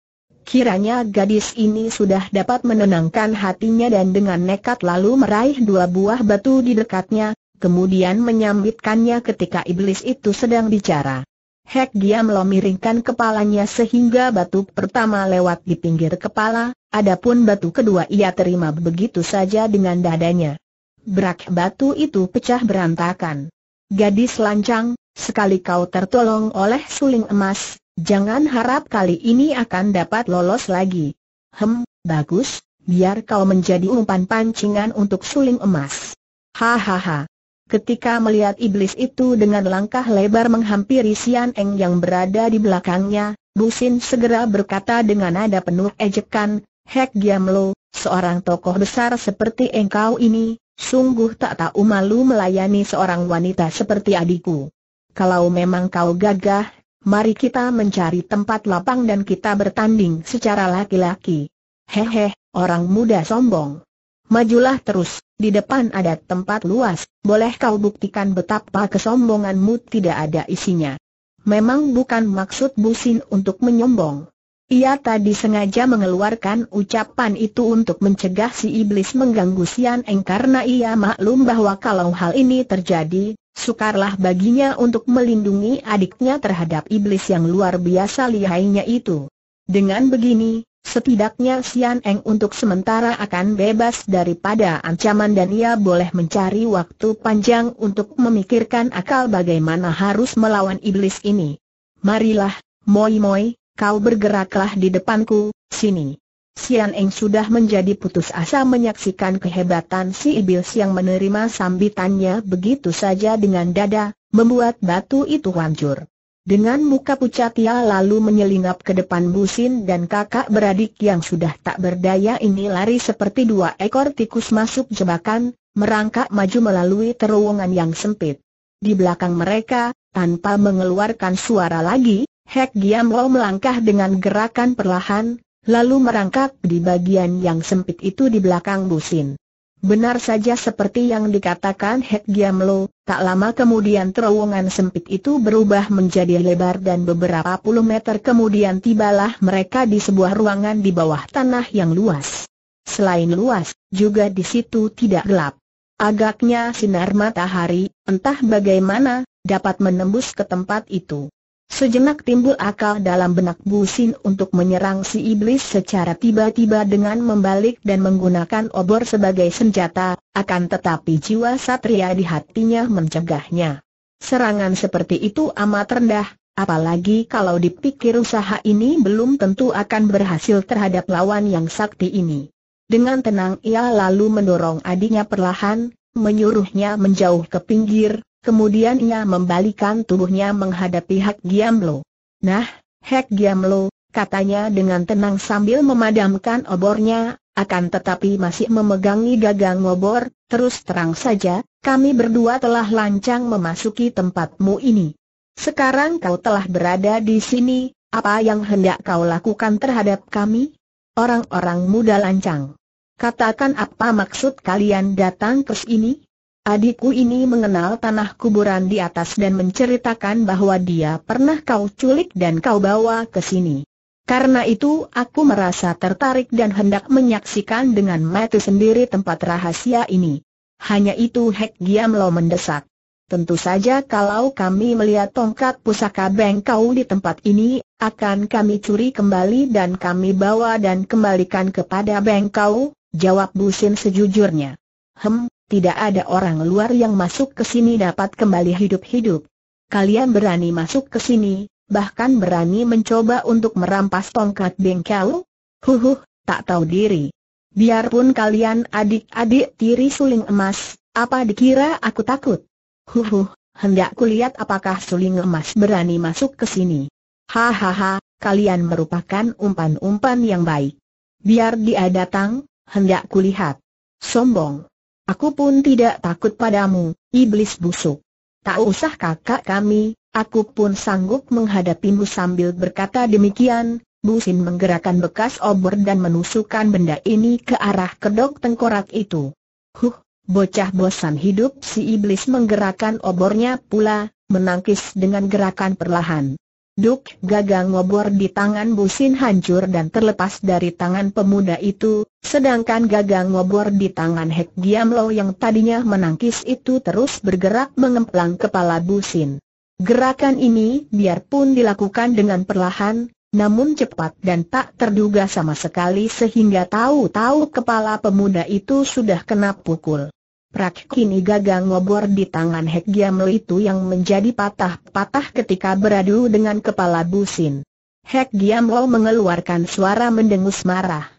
Kiranya gadis ini sudah dapat menenangkan hatinya dan dengan nekat lalu meraih dua buah batu di dekatnya, kemudian menyambitkannya ketika iblis itu sedang bicara. Hek dia melomiringkan kepalanya sehingga batu pertama lewat di pinggir kepala, adapun batu kedua ia terima begitu saja dengan dadanya berak batu itu pecah berantakan. Gadis lancang, sekali kau tertolong oleh suling emas, jangan harap kali ini akan dapat lolos lagi. Hem, bagus, biar kau menjadi umpan pancingan untuk suling emas. Hahaha. Ketika melihat iblis itu dengan langkah lebar menghampiri Sian Eng yang berada di belakangnya, Busin segera berkata dengan nada penuh ejekan, Hek Giam Lo, seorang tokoh besar seperti engkau ini, Sungguh tak tahu malu melayani seorang wanita seperti adikku. Kalau memang kau gagah, mari kita mencari tempat lapang dan kita bertanding secara laki-laki. Hehe, orang muda sombong. Majulah terus, di depan ada tempat luas, boleh kau buktikan betapa kesombonganmu tidak ada isinya. Memang bukan maksud Busin untuk menyombong. Ia tadi sengaja mengeluarkan ucapan itu untuk mencegah si iblis mengganggu Sian Eng karena ia maklum bahwa kalau hal ini terjadi, sukarlah baginya untuk melindungi adiknya terhadap iblis yang luar biasa lihainya itu. Dengan begini, Setidaknya Sian Eng untuk sementara akan bebas daripada ancaman dan ia boleh mencari waktu panjang untuk memikirkan akal bagaimana harus melawan iblis ini. Marilah, Moi Moi, kau bergeraklah di depanku, sini. Sian Eng sudah menjadi putus asa menyaksikan kehebatan si iblis yang menerima sambitannya begitu saja dengan dada, membuat batu itu hancur. Dengan muka pucat ia lalu menyelinap ke depan Busin dan kakak beradik yang sudah tak berdaya ini lari seperti dua ekor tikus masuk jebakan, merangkak maju melalui terowongan yang sempit. Di belakang mereka, tanpa mengeluarkan suara lagi, Hek Giam Lo melangkah dengan gerakan perlahan, lalu merangkak di bagian yang sempit itu di belakang Busin. Benar saja seperti yang dikatakan Hek Giam Lo, tak lama kemudian terowongan sempit itu berubah menjadi lebar dan beberapa puluh meter kemudian tibalah mereka di sebuah ruangan di bawah tanah yang luas. Selain luas, juga di situ tidak gelap. Agaknya sinar matahari, entah bagaimana, dapat menembus ke tempat itu. Sejenak timbul akal dalam benak Busin untuk menyerang si iblis secara tiba-tiba dengan membalik dan menggunakan obor sebagai senjata, akan tetapi jiwa satria di hatinya mencegahnya. Serangan seperti itu amat rendah, apalagi kalau dipikir usaha ini belum tentu akan berhasil terhadap lawan yang sakti ini. Dengan tenang ia lalu mendorong adiknya perlahan, menyuruhnya menjauh ke pinggir, Kemudian ia membalikan tubuhnya menghadapi Hak Giamlo. Nah, Hak Giamlo, katanya dengan tenang sambil memadamkan obornya, akan tetapi masih memegangi gagang obor, terus terang saja, kami berdua telah lancang memasuki tempatmu ini. Sekarang kau telah berada di sini, apa yang hendak kau lakukan terhadap kami? Orang-orang muda lancang. Katakan apa maksud kalian datang ke sini? Adikku ini mengenal tanah kuburan di atas dan menceritakan bahwa dia pernah kau culik dan kau bawa ke sini. Karena itu aku merasa tertarik dan hendak menyaksikan dengan mata sendiri tempat rahasia ini. Hanya itu Hek Giam Lo mendesak. Tentu saja kalau kami melihat tongkat pusaka bengkau di tempat ini, akan kami curi kembali dan kami bawa dan kembalikan kepada bengkau, jawab Busin sejujurnya. Hem, tidak ada orang luar yang masuk ke sini dapat kembali hidup-hidup. Kalian berani masuk ke sini, bahkan berani mencoba untuk merampas tongkat bengkel? Huhuh, tak tahu diri. Biarpun kalian adik-adik tiri suling emas, apa dikira aku takut? Huhuh, hendak kulihat apakah suling emas berani masuk ke sini. Hahaha, kalian merupakan umpan-umpan yang baik. Biar dia datang, hendak kulihat. Sombong. Aku pun tidak takut padamu, iblis busuk. Tak usah kakak kami, aku pun sanggup menghadapimu sambil berkata demikian, Busin menggerakkan bekas obor dan menusukkan benda ini ke arah kedok tengkorak itu. Huh, bocah bosan hidup si iblis menggerakkan obornya pula, menangkis dengan gerakan perlahan. Duk gagang obor di tangan Busin hancur dan terlepas dari tangan pemuda itu, Sedangkan gagang ngobor di tangan Hek Giam Lo yang tadinya menangkis itu terus bergerak mengemplang kepala Busin. Gerakan ini biarpun dilakukan dengan perlahan, namun cepat dan tak terduga sama sekali sehingga tahu-tahu kepala pemuda itu sudah kena pukul. Prak kini gagang ngobor di tangan Hek Giam Lo itu yang menjadi patah-patah ketika beradu dengan kepala Busin. Hek Giam Lo mengeluarkan suara mendengus marah.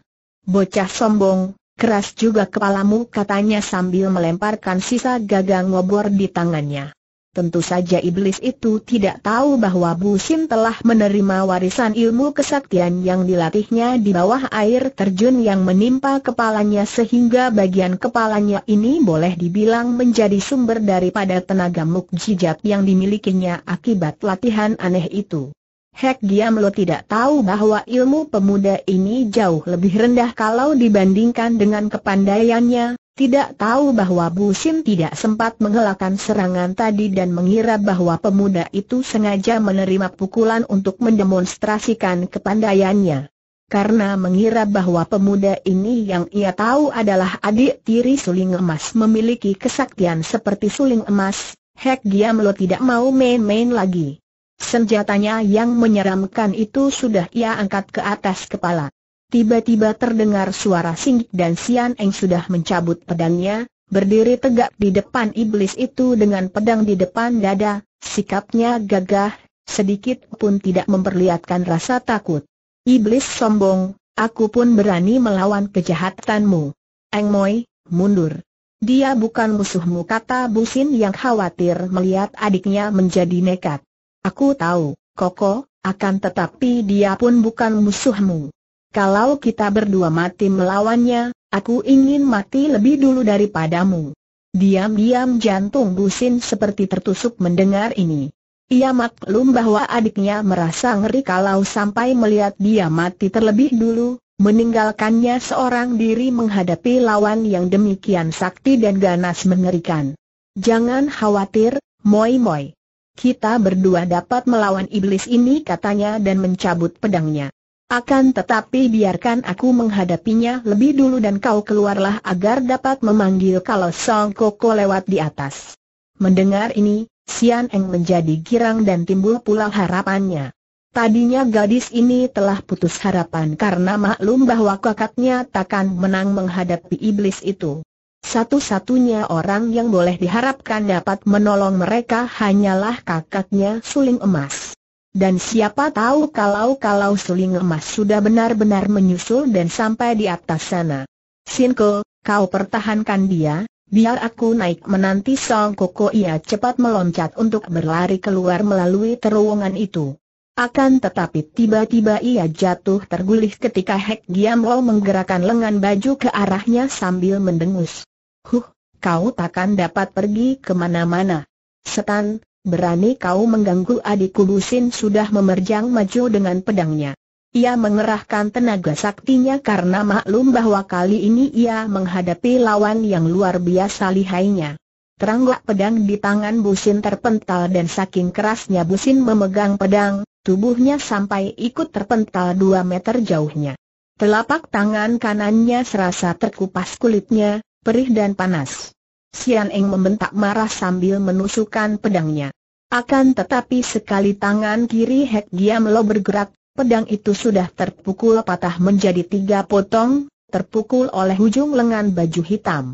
Bocah sombong, keras juga kepalamu katanya sambil melemparkan sisa gagang ngobor di tangannya. Tentu saja iblis itu tidak tahu bahwa Bu telah menerima warisan ilmu kesaktian yang dilatihnya di bawah air terjun yang menimpa kepalanya sehingga bagian kepalanya ini boleh dibilang menjadi sumber daripada tenaga mukjizat yang dimilikinya akibat latihan aneh itu. Hek lo tidak tahu bahwa ilmu pemuda ini jauh lebih rendah kalau dibandingkan dengan kepandaiannya, tidak tahu bahwa Bu Sim tidak sempat mengelakkan serangan tadi dan mengira bahwa pemuda itu sengaja menerima pukulan untuk mendemonstrasikan kepandaiannya. Karena mengira bahwa pemuda ini yang ia tahu adalah adik tiri suling emas memiliki kesaktian seperti suling emas, Hek Giam lo tidak mau main-main lagi. Senjatanya yang menyeramkan itu sudah ia angkat ke atas kepala. Tiba-tiba terdengar suara singgik dan Sian Eng sudah mencabut pedangnya, berdiri tegak di depan iblis itu dengan pedang di depan dada, sikapnya gagah, sedikit pun tidak memperlihatkan rasa takut. Iblis sombong, aku pun berani melawan kejahatanmu. Eng Moi, mundur. Dia bukan musuhmu kata Busin yang khawatir melihat adiknya menjadi nekat. Aku tahu, Koko, akan tetapi dia pun bukan musuhmu. Kalau kita berdua mati melawannya, aku ingin mati lebih dulu daripadamu. Diam-diam jantung Busin seperti tertusuk mendengar ini. Ia maklum bahwa adiknya merasa ngeri kalau sampai melihat dia mati terlebih dulu, meninggalkannya seorang diri menghadapi lawan yang demikian sakti dan ganas mengerikan. Jangan khawatir, Moi Moi. Kita berdua dapat melawan iblis ini katanya dan mencabut pedangnya. Akan tetapi biarkan aku menghadapinya lebih dulu dan kau keluarlah agar dapat memanggil kalau Song Koko lewat di atas. Mendengar ini, Sian Eng menjadi girang dan timbul pula harapannya. Tadinya gadis ini telah putus harapan karena maklum bahwa kakaknya takkan menang menghadapi iblis itu. Satu-satunya orang yang boleh diharapkan dapat menolong mereka hanyalah kakaknya Suling Emas. Dan siapa tahu kalau-kalau Suling Emas sudah benar-benar menyusul dan sampai di atas sana. Sinko, kau pertahankan dia, biar aku naik menanti Song Koko ia cepat meloncat untuk berlari keluar melalui terowongan itu. Akan tetapi tiba-tiba ia jatuh tergulih ketika Hek Giamlo menggerakkan lengan baju ke arahnya sambil mendengus. Huh, kau takkan dapat pergi kemana-mana. Setan, berani kau mengganggu adikku Busin sudah memerjang maju dengan pedangnya. Ia mengerahkan tenaga saktinya karena maklum bahwa kali ini ia menghadapi lawan yang luar biasa lihainya. Teranggak pedang di tangan Busin terpental dan saking kerasnya Busin memegang pedang, tubuhnya sampai ikut terpental dua meter jauhnya. Telapak tangan kanannya serasa terkupas kulitnya, perih dan panas. Sian Eng membentak marah sambil menusukkan pedangnya. Akan tetapi sekali tangan kiri Hek Giam Lo bergerak, pedang itu sudah terpukul patah menjadi tiga potong, terpukul oleh ujung lengan baju hitam.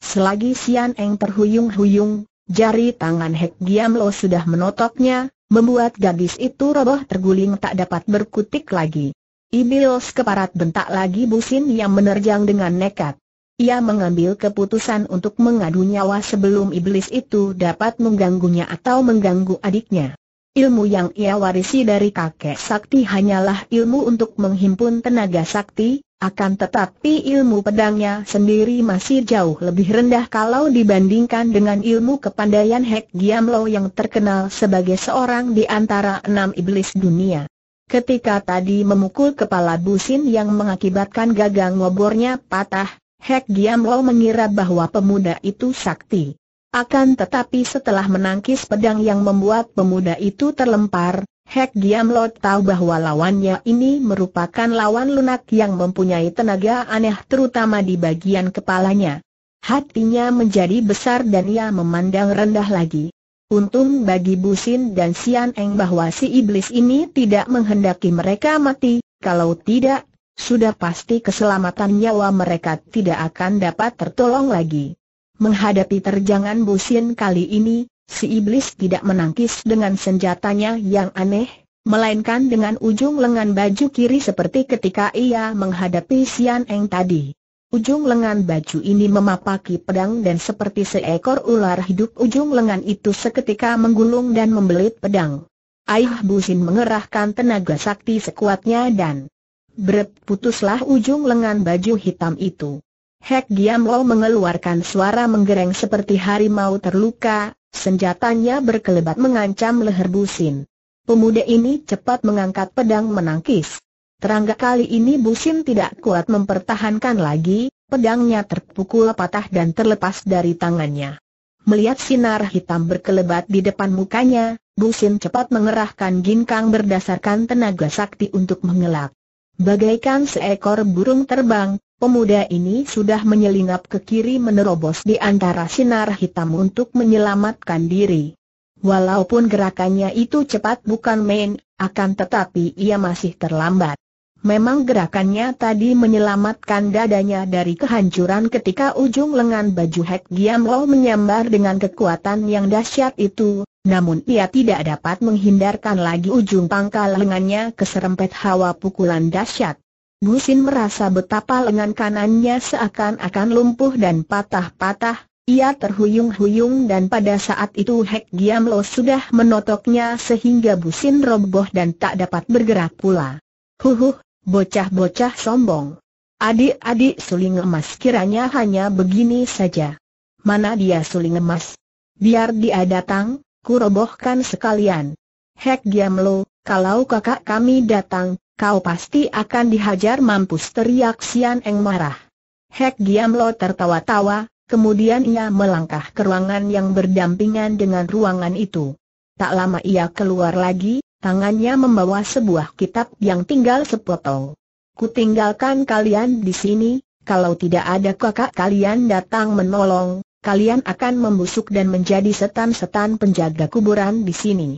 Selagi Sian Eng terhuyung-huyung, jari tangan Hek Giam Lo sudah menotoknya, membuat gadis itu roboh terguling tak dapat berkutik lagi. Ibil keparat bentak lagi busin yang menerjang dengan nekat ia mengambil keputusan untuk mengadu nyawa sebelum iblis itu dapat mengganggunya atau mengganggu adiknya. Ilmu yang ia warisi dari kakek sakti hanyalah ilmu untuk menghimpun tenaga sakti, akan tetapi ilmu pedangnya sendiri masih jauh lebih rendah kalau dibandingkan dengan ilmu kepandaian Hek Giam yang terkenal sebagai seorang di antara enam iblis dunia. Ketika tadi memukul kepala Busin yang mengakibatkan gagang ngobornya patah, Hek Giam Lo mengira bahwa pemuda itu sakti. Akan tetapi setelah menangkis pedang yang membuat pemuda itu terlempar, Hek Giam Lo tahu bahwa lawannya ini merupakan lawan lunak yang mempunyai tenaga aneh terutama di bagian kepalanya. Hatinya menjadi besar dan ia memandang rendah lagi. Untung bagi Busin dan Sian Eng bahwa si iblis ini tidak menghendaki mereka mati, kalau tidak, sudah pasti keselamatan nyawa mereka tidak akan dapat tertolong lagi. Menghadapi terjangan busin kali ini, si iblis tidak menangkis dengan senjatanya yang aneh, melainkan dengan ujung lengan baju kiri seperti ketika ia menghadapi Sian Eng tadi. Ujung lengan baju ini memapaki pedang dan seperti seekor ular hidup ujung lengan itu seketika menggulung dan membelit pedang. Aih Busin mengerahkan tenaga sakti sekuatnya dan Bret putuslah ujung lengan baju hitam itu. Hek Lo mengeluarkan suara menggereng seperti harimau terluka, senjatanya berkelebat mengancam leher Busin. Pemuda ini cepat mengangkat pedang menangkis. Terangga kali ini Busin tidak kuat mempertahankan lagi, pedangnya terpukul patah dan terlepas dari tangannya. Melihat sinar hitam berkelebat di depan mukanya, Busin cepat mengerahkan ginkang berdasarkan tenaga sakti untuk mengelak. Bagaikan seekor burung terbang, pemuda ini sudah menyelinap ke kiri menerobos di antara sinar hitam untuk menyelamatkan diri. Walaupun gerakannya itu cepat bukan main, akan tetapi ia masih terlambat. Memang gerakannya tadi menyelamatkan dadanya dari kehancuran ketika ujung lengan baju Hek Giamlo menyambar dengan kekuatan yang dahsyat itu, namun ia tidak dapat menghindarkan lagi ujung pangkal lengannya keserempet hawa pukulan dahsyat. Busin merasa betapa lengan kanannya seakan-akan lumpuh dan patah-patah, ia terhuyung-huyung dan pada saat itu Hek Giam sudah menotoknya sehingga Busin roboh dan tak dapat bergerak pula. Huhuh, bocah-bocah sombong. Adik-adik suling emas kiranya hanya begini saja. Mana dia suling emas? Biar dia datang, kurobohkan sekalian. Hek Giamlo, kalau kakak kami datang, kau pasti akan dihajar mampus teriak Sian Eng marah. Hek Giamlo tertawa-tawa, kemudian ia melangkah ke ruangan yang berdampingan dengan ruangan itu. Tak lama ia keluar lagi, tangannya membawa sebuah kitab yang tinggal sepotong. Kutinggalkan kalian di sini, kalau tidak ada kakak kalian datang menolong, kalian akan membusuk dan menjadi setan-setan penjaga kuburan di sini.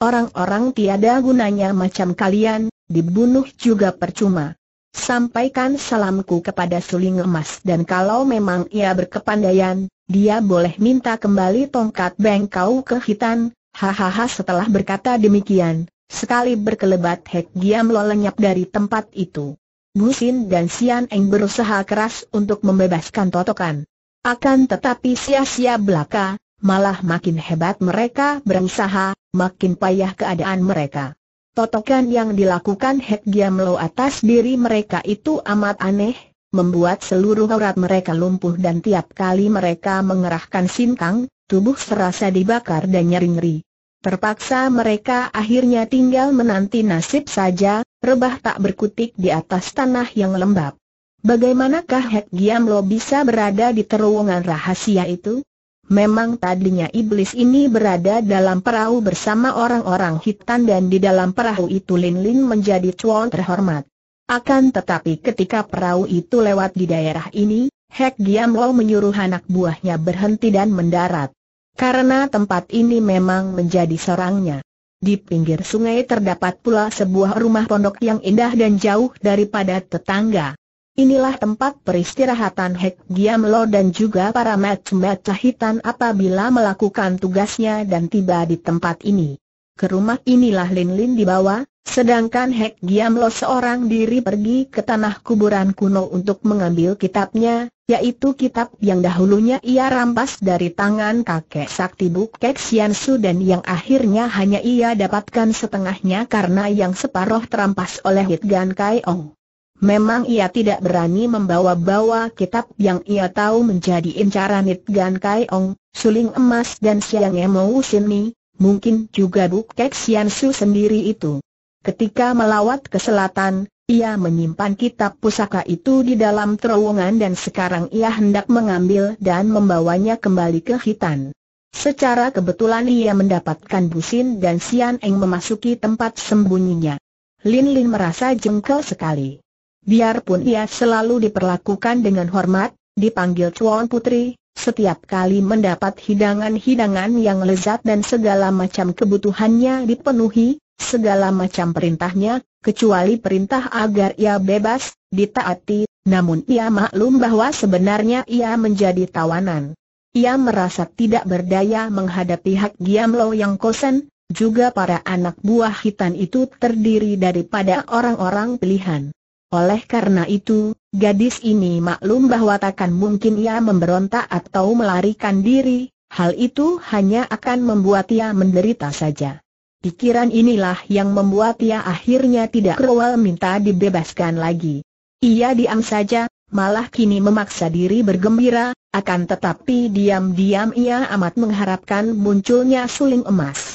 Orang-orang tiada gunanya macam kalian, dibunuh juga percuma. Sampaikan salamku kepada suling emas dan kalau memang ia berkepandaian, dia boleh minta kembali tongkat bengkau ke hitan. Hahaha setelah berkata demikian, sekali berkelebat Hek Giam Lo lenyap dari tempat itu. Busin dan Sian Eng berusaha keras untuk membebaskan totokan. Akan tetapi sia-sia belaka, malah makin hebat mereka berusaha, makin payah keadaan mereka. Totokan yang dilakukan Hek Giamlo atas diri mereka itu amat aneh, membuat seluruh aurat mereka lumpuh dan tiap kali mereka mengerahkan sinkang, tubuh serasa dibakar dan nyeri-nyeri. Terpaksa mereka akhirnya tinggal menanti nasib saja, rebah tak berkutik di atas tanah yang lembab. Bagaimanakah Hek Giam Lo bisa berada di terowongan rahasia itu? Memang tadinya iblis ini berada dalam perahu bersama orang-orang hitam dan di dalam perahu itu Lin Lin menjadi cuan terhormat. Akan tetapi ketika perahu itu lewat di daerah ini, Hek Giam Lo menyuruh anak buahnya berhenti dan mendarat. Karena tempat ini memang menjadi sarangnya. Di pinggir sungai terdapat pula sebuah rumah pondok yang indah dan jauh daripada tetangga. Inilah tempat peristirahatan Hek Lo dan juga para mat-mat cahitan apabila melakukan tugasnya dan tiba di tempat ini. Ke rumah inilah Lin Lin dibawa, sedangkan Hek Lo seorang diri pergi ke tanah kuburan kuno untuk mengambil kitabnya, yaitu kitab yang dahulunya ia rampas dari tangan kakek sakti Buk Sian Su dan yang akhirnya hanya ia dapatkan setengahnya karena yang separoh terampas oleh Hit Gan Kai Ong. Memang ia tidak berani membawa-bawa kitab yang ia tahu menjadi incaran Kai Ong, suling emas dan siang Emou Sini, mungkin juga Kek Sian Su sendiri itu. Ketika melawat ke selatan, ia menyimpan kitab pusaka itu di dalam terowongan dan sekarang ia hendak mengambil dan membawanya kembali ke Hitan. Secara kebetulan ia mendapatkan Busin dan Sian Eng memasuki tempat sembunyinya. Lin Lin merasa jengkel sekali. Biarpun ia selalu diperlakukan dengan hormat, dipanggil Chuan Putri, setiap kali mendapat hidangan-hidangan yang lezat dan segala macam kebutuhannya dipenuhi, segala macam perintahnya, kecuali perintah agar ia bebas, ditaati, namun ia maklum bahwa sebenarnya ia menjadi tawanan. Ia merasa tidak berdaya menghadapi hak Giamlo yang kosen, juga para anak buah hitam itu terdiri daripada orang-orang pilihan. Oleh karena itu, gadis ini maklum bahwa takkan mungkin ia memberontak atau melarikan diri, hal itu hanya akan membuat ia menderita saja. Pikiran inilah yang membuat ia akhirnya tidak rewel minta dibebaskan lagi. Ia diam saja, malah kini memaksa diri bergembira, akan tetapi diam-diam ia amat mengharapkan munculnya suling emas.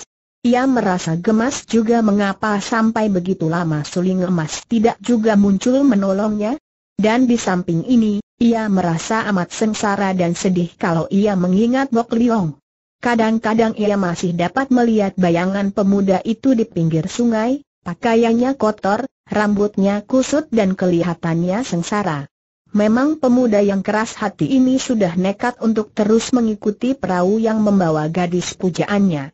Ia merasa gemas juga mengapa sampai begitu lama suling emas tidak juga muncul menolongnya. Dan di samping ini, ia merasa amat sengsara dan sedih kalau ia mengingat Bok Liong. Kadang-kadang ia masih dapat melihat bayangan pemuda itu di pinggir sungai, pakaiannya kotor, rambutnya kusut dan kelihatannya sengsara. Memang pemuda yang keras hati ini sudah nekat untuk terus mengikuti perahu yang membawa gadis pujaannya.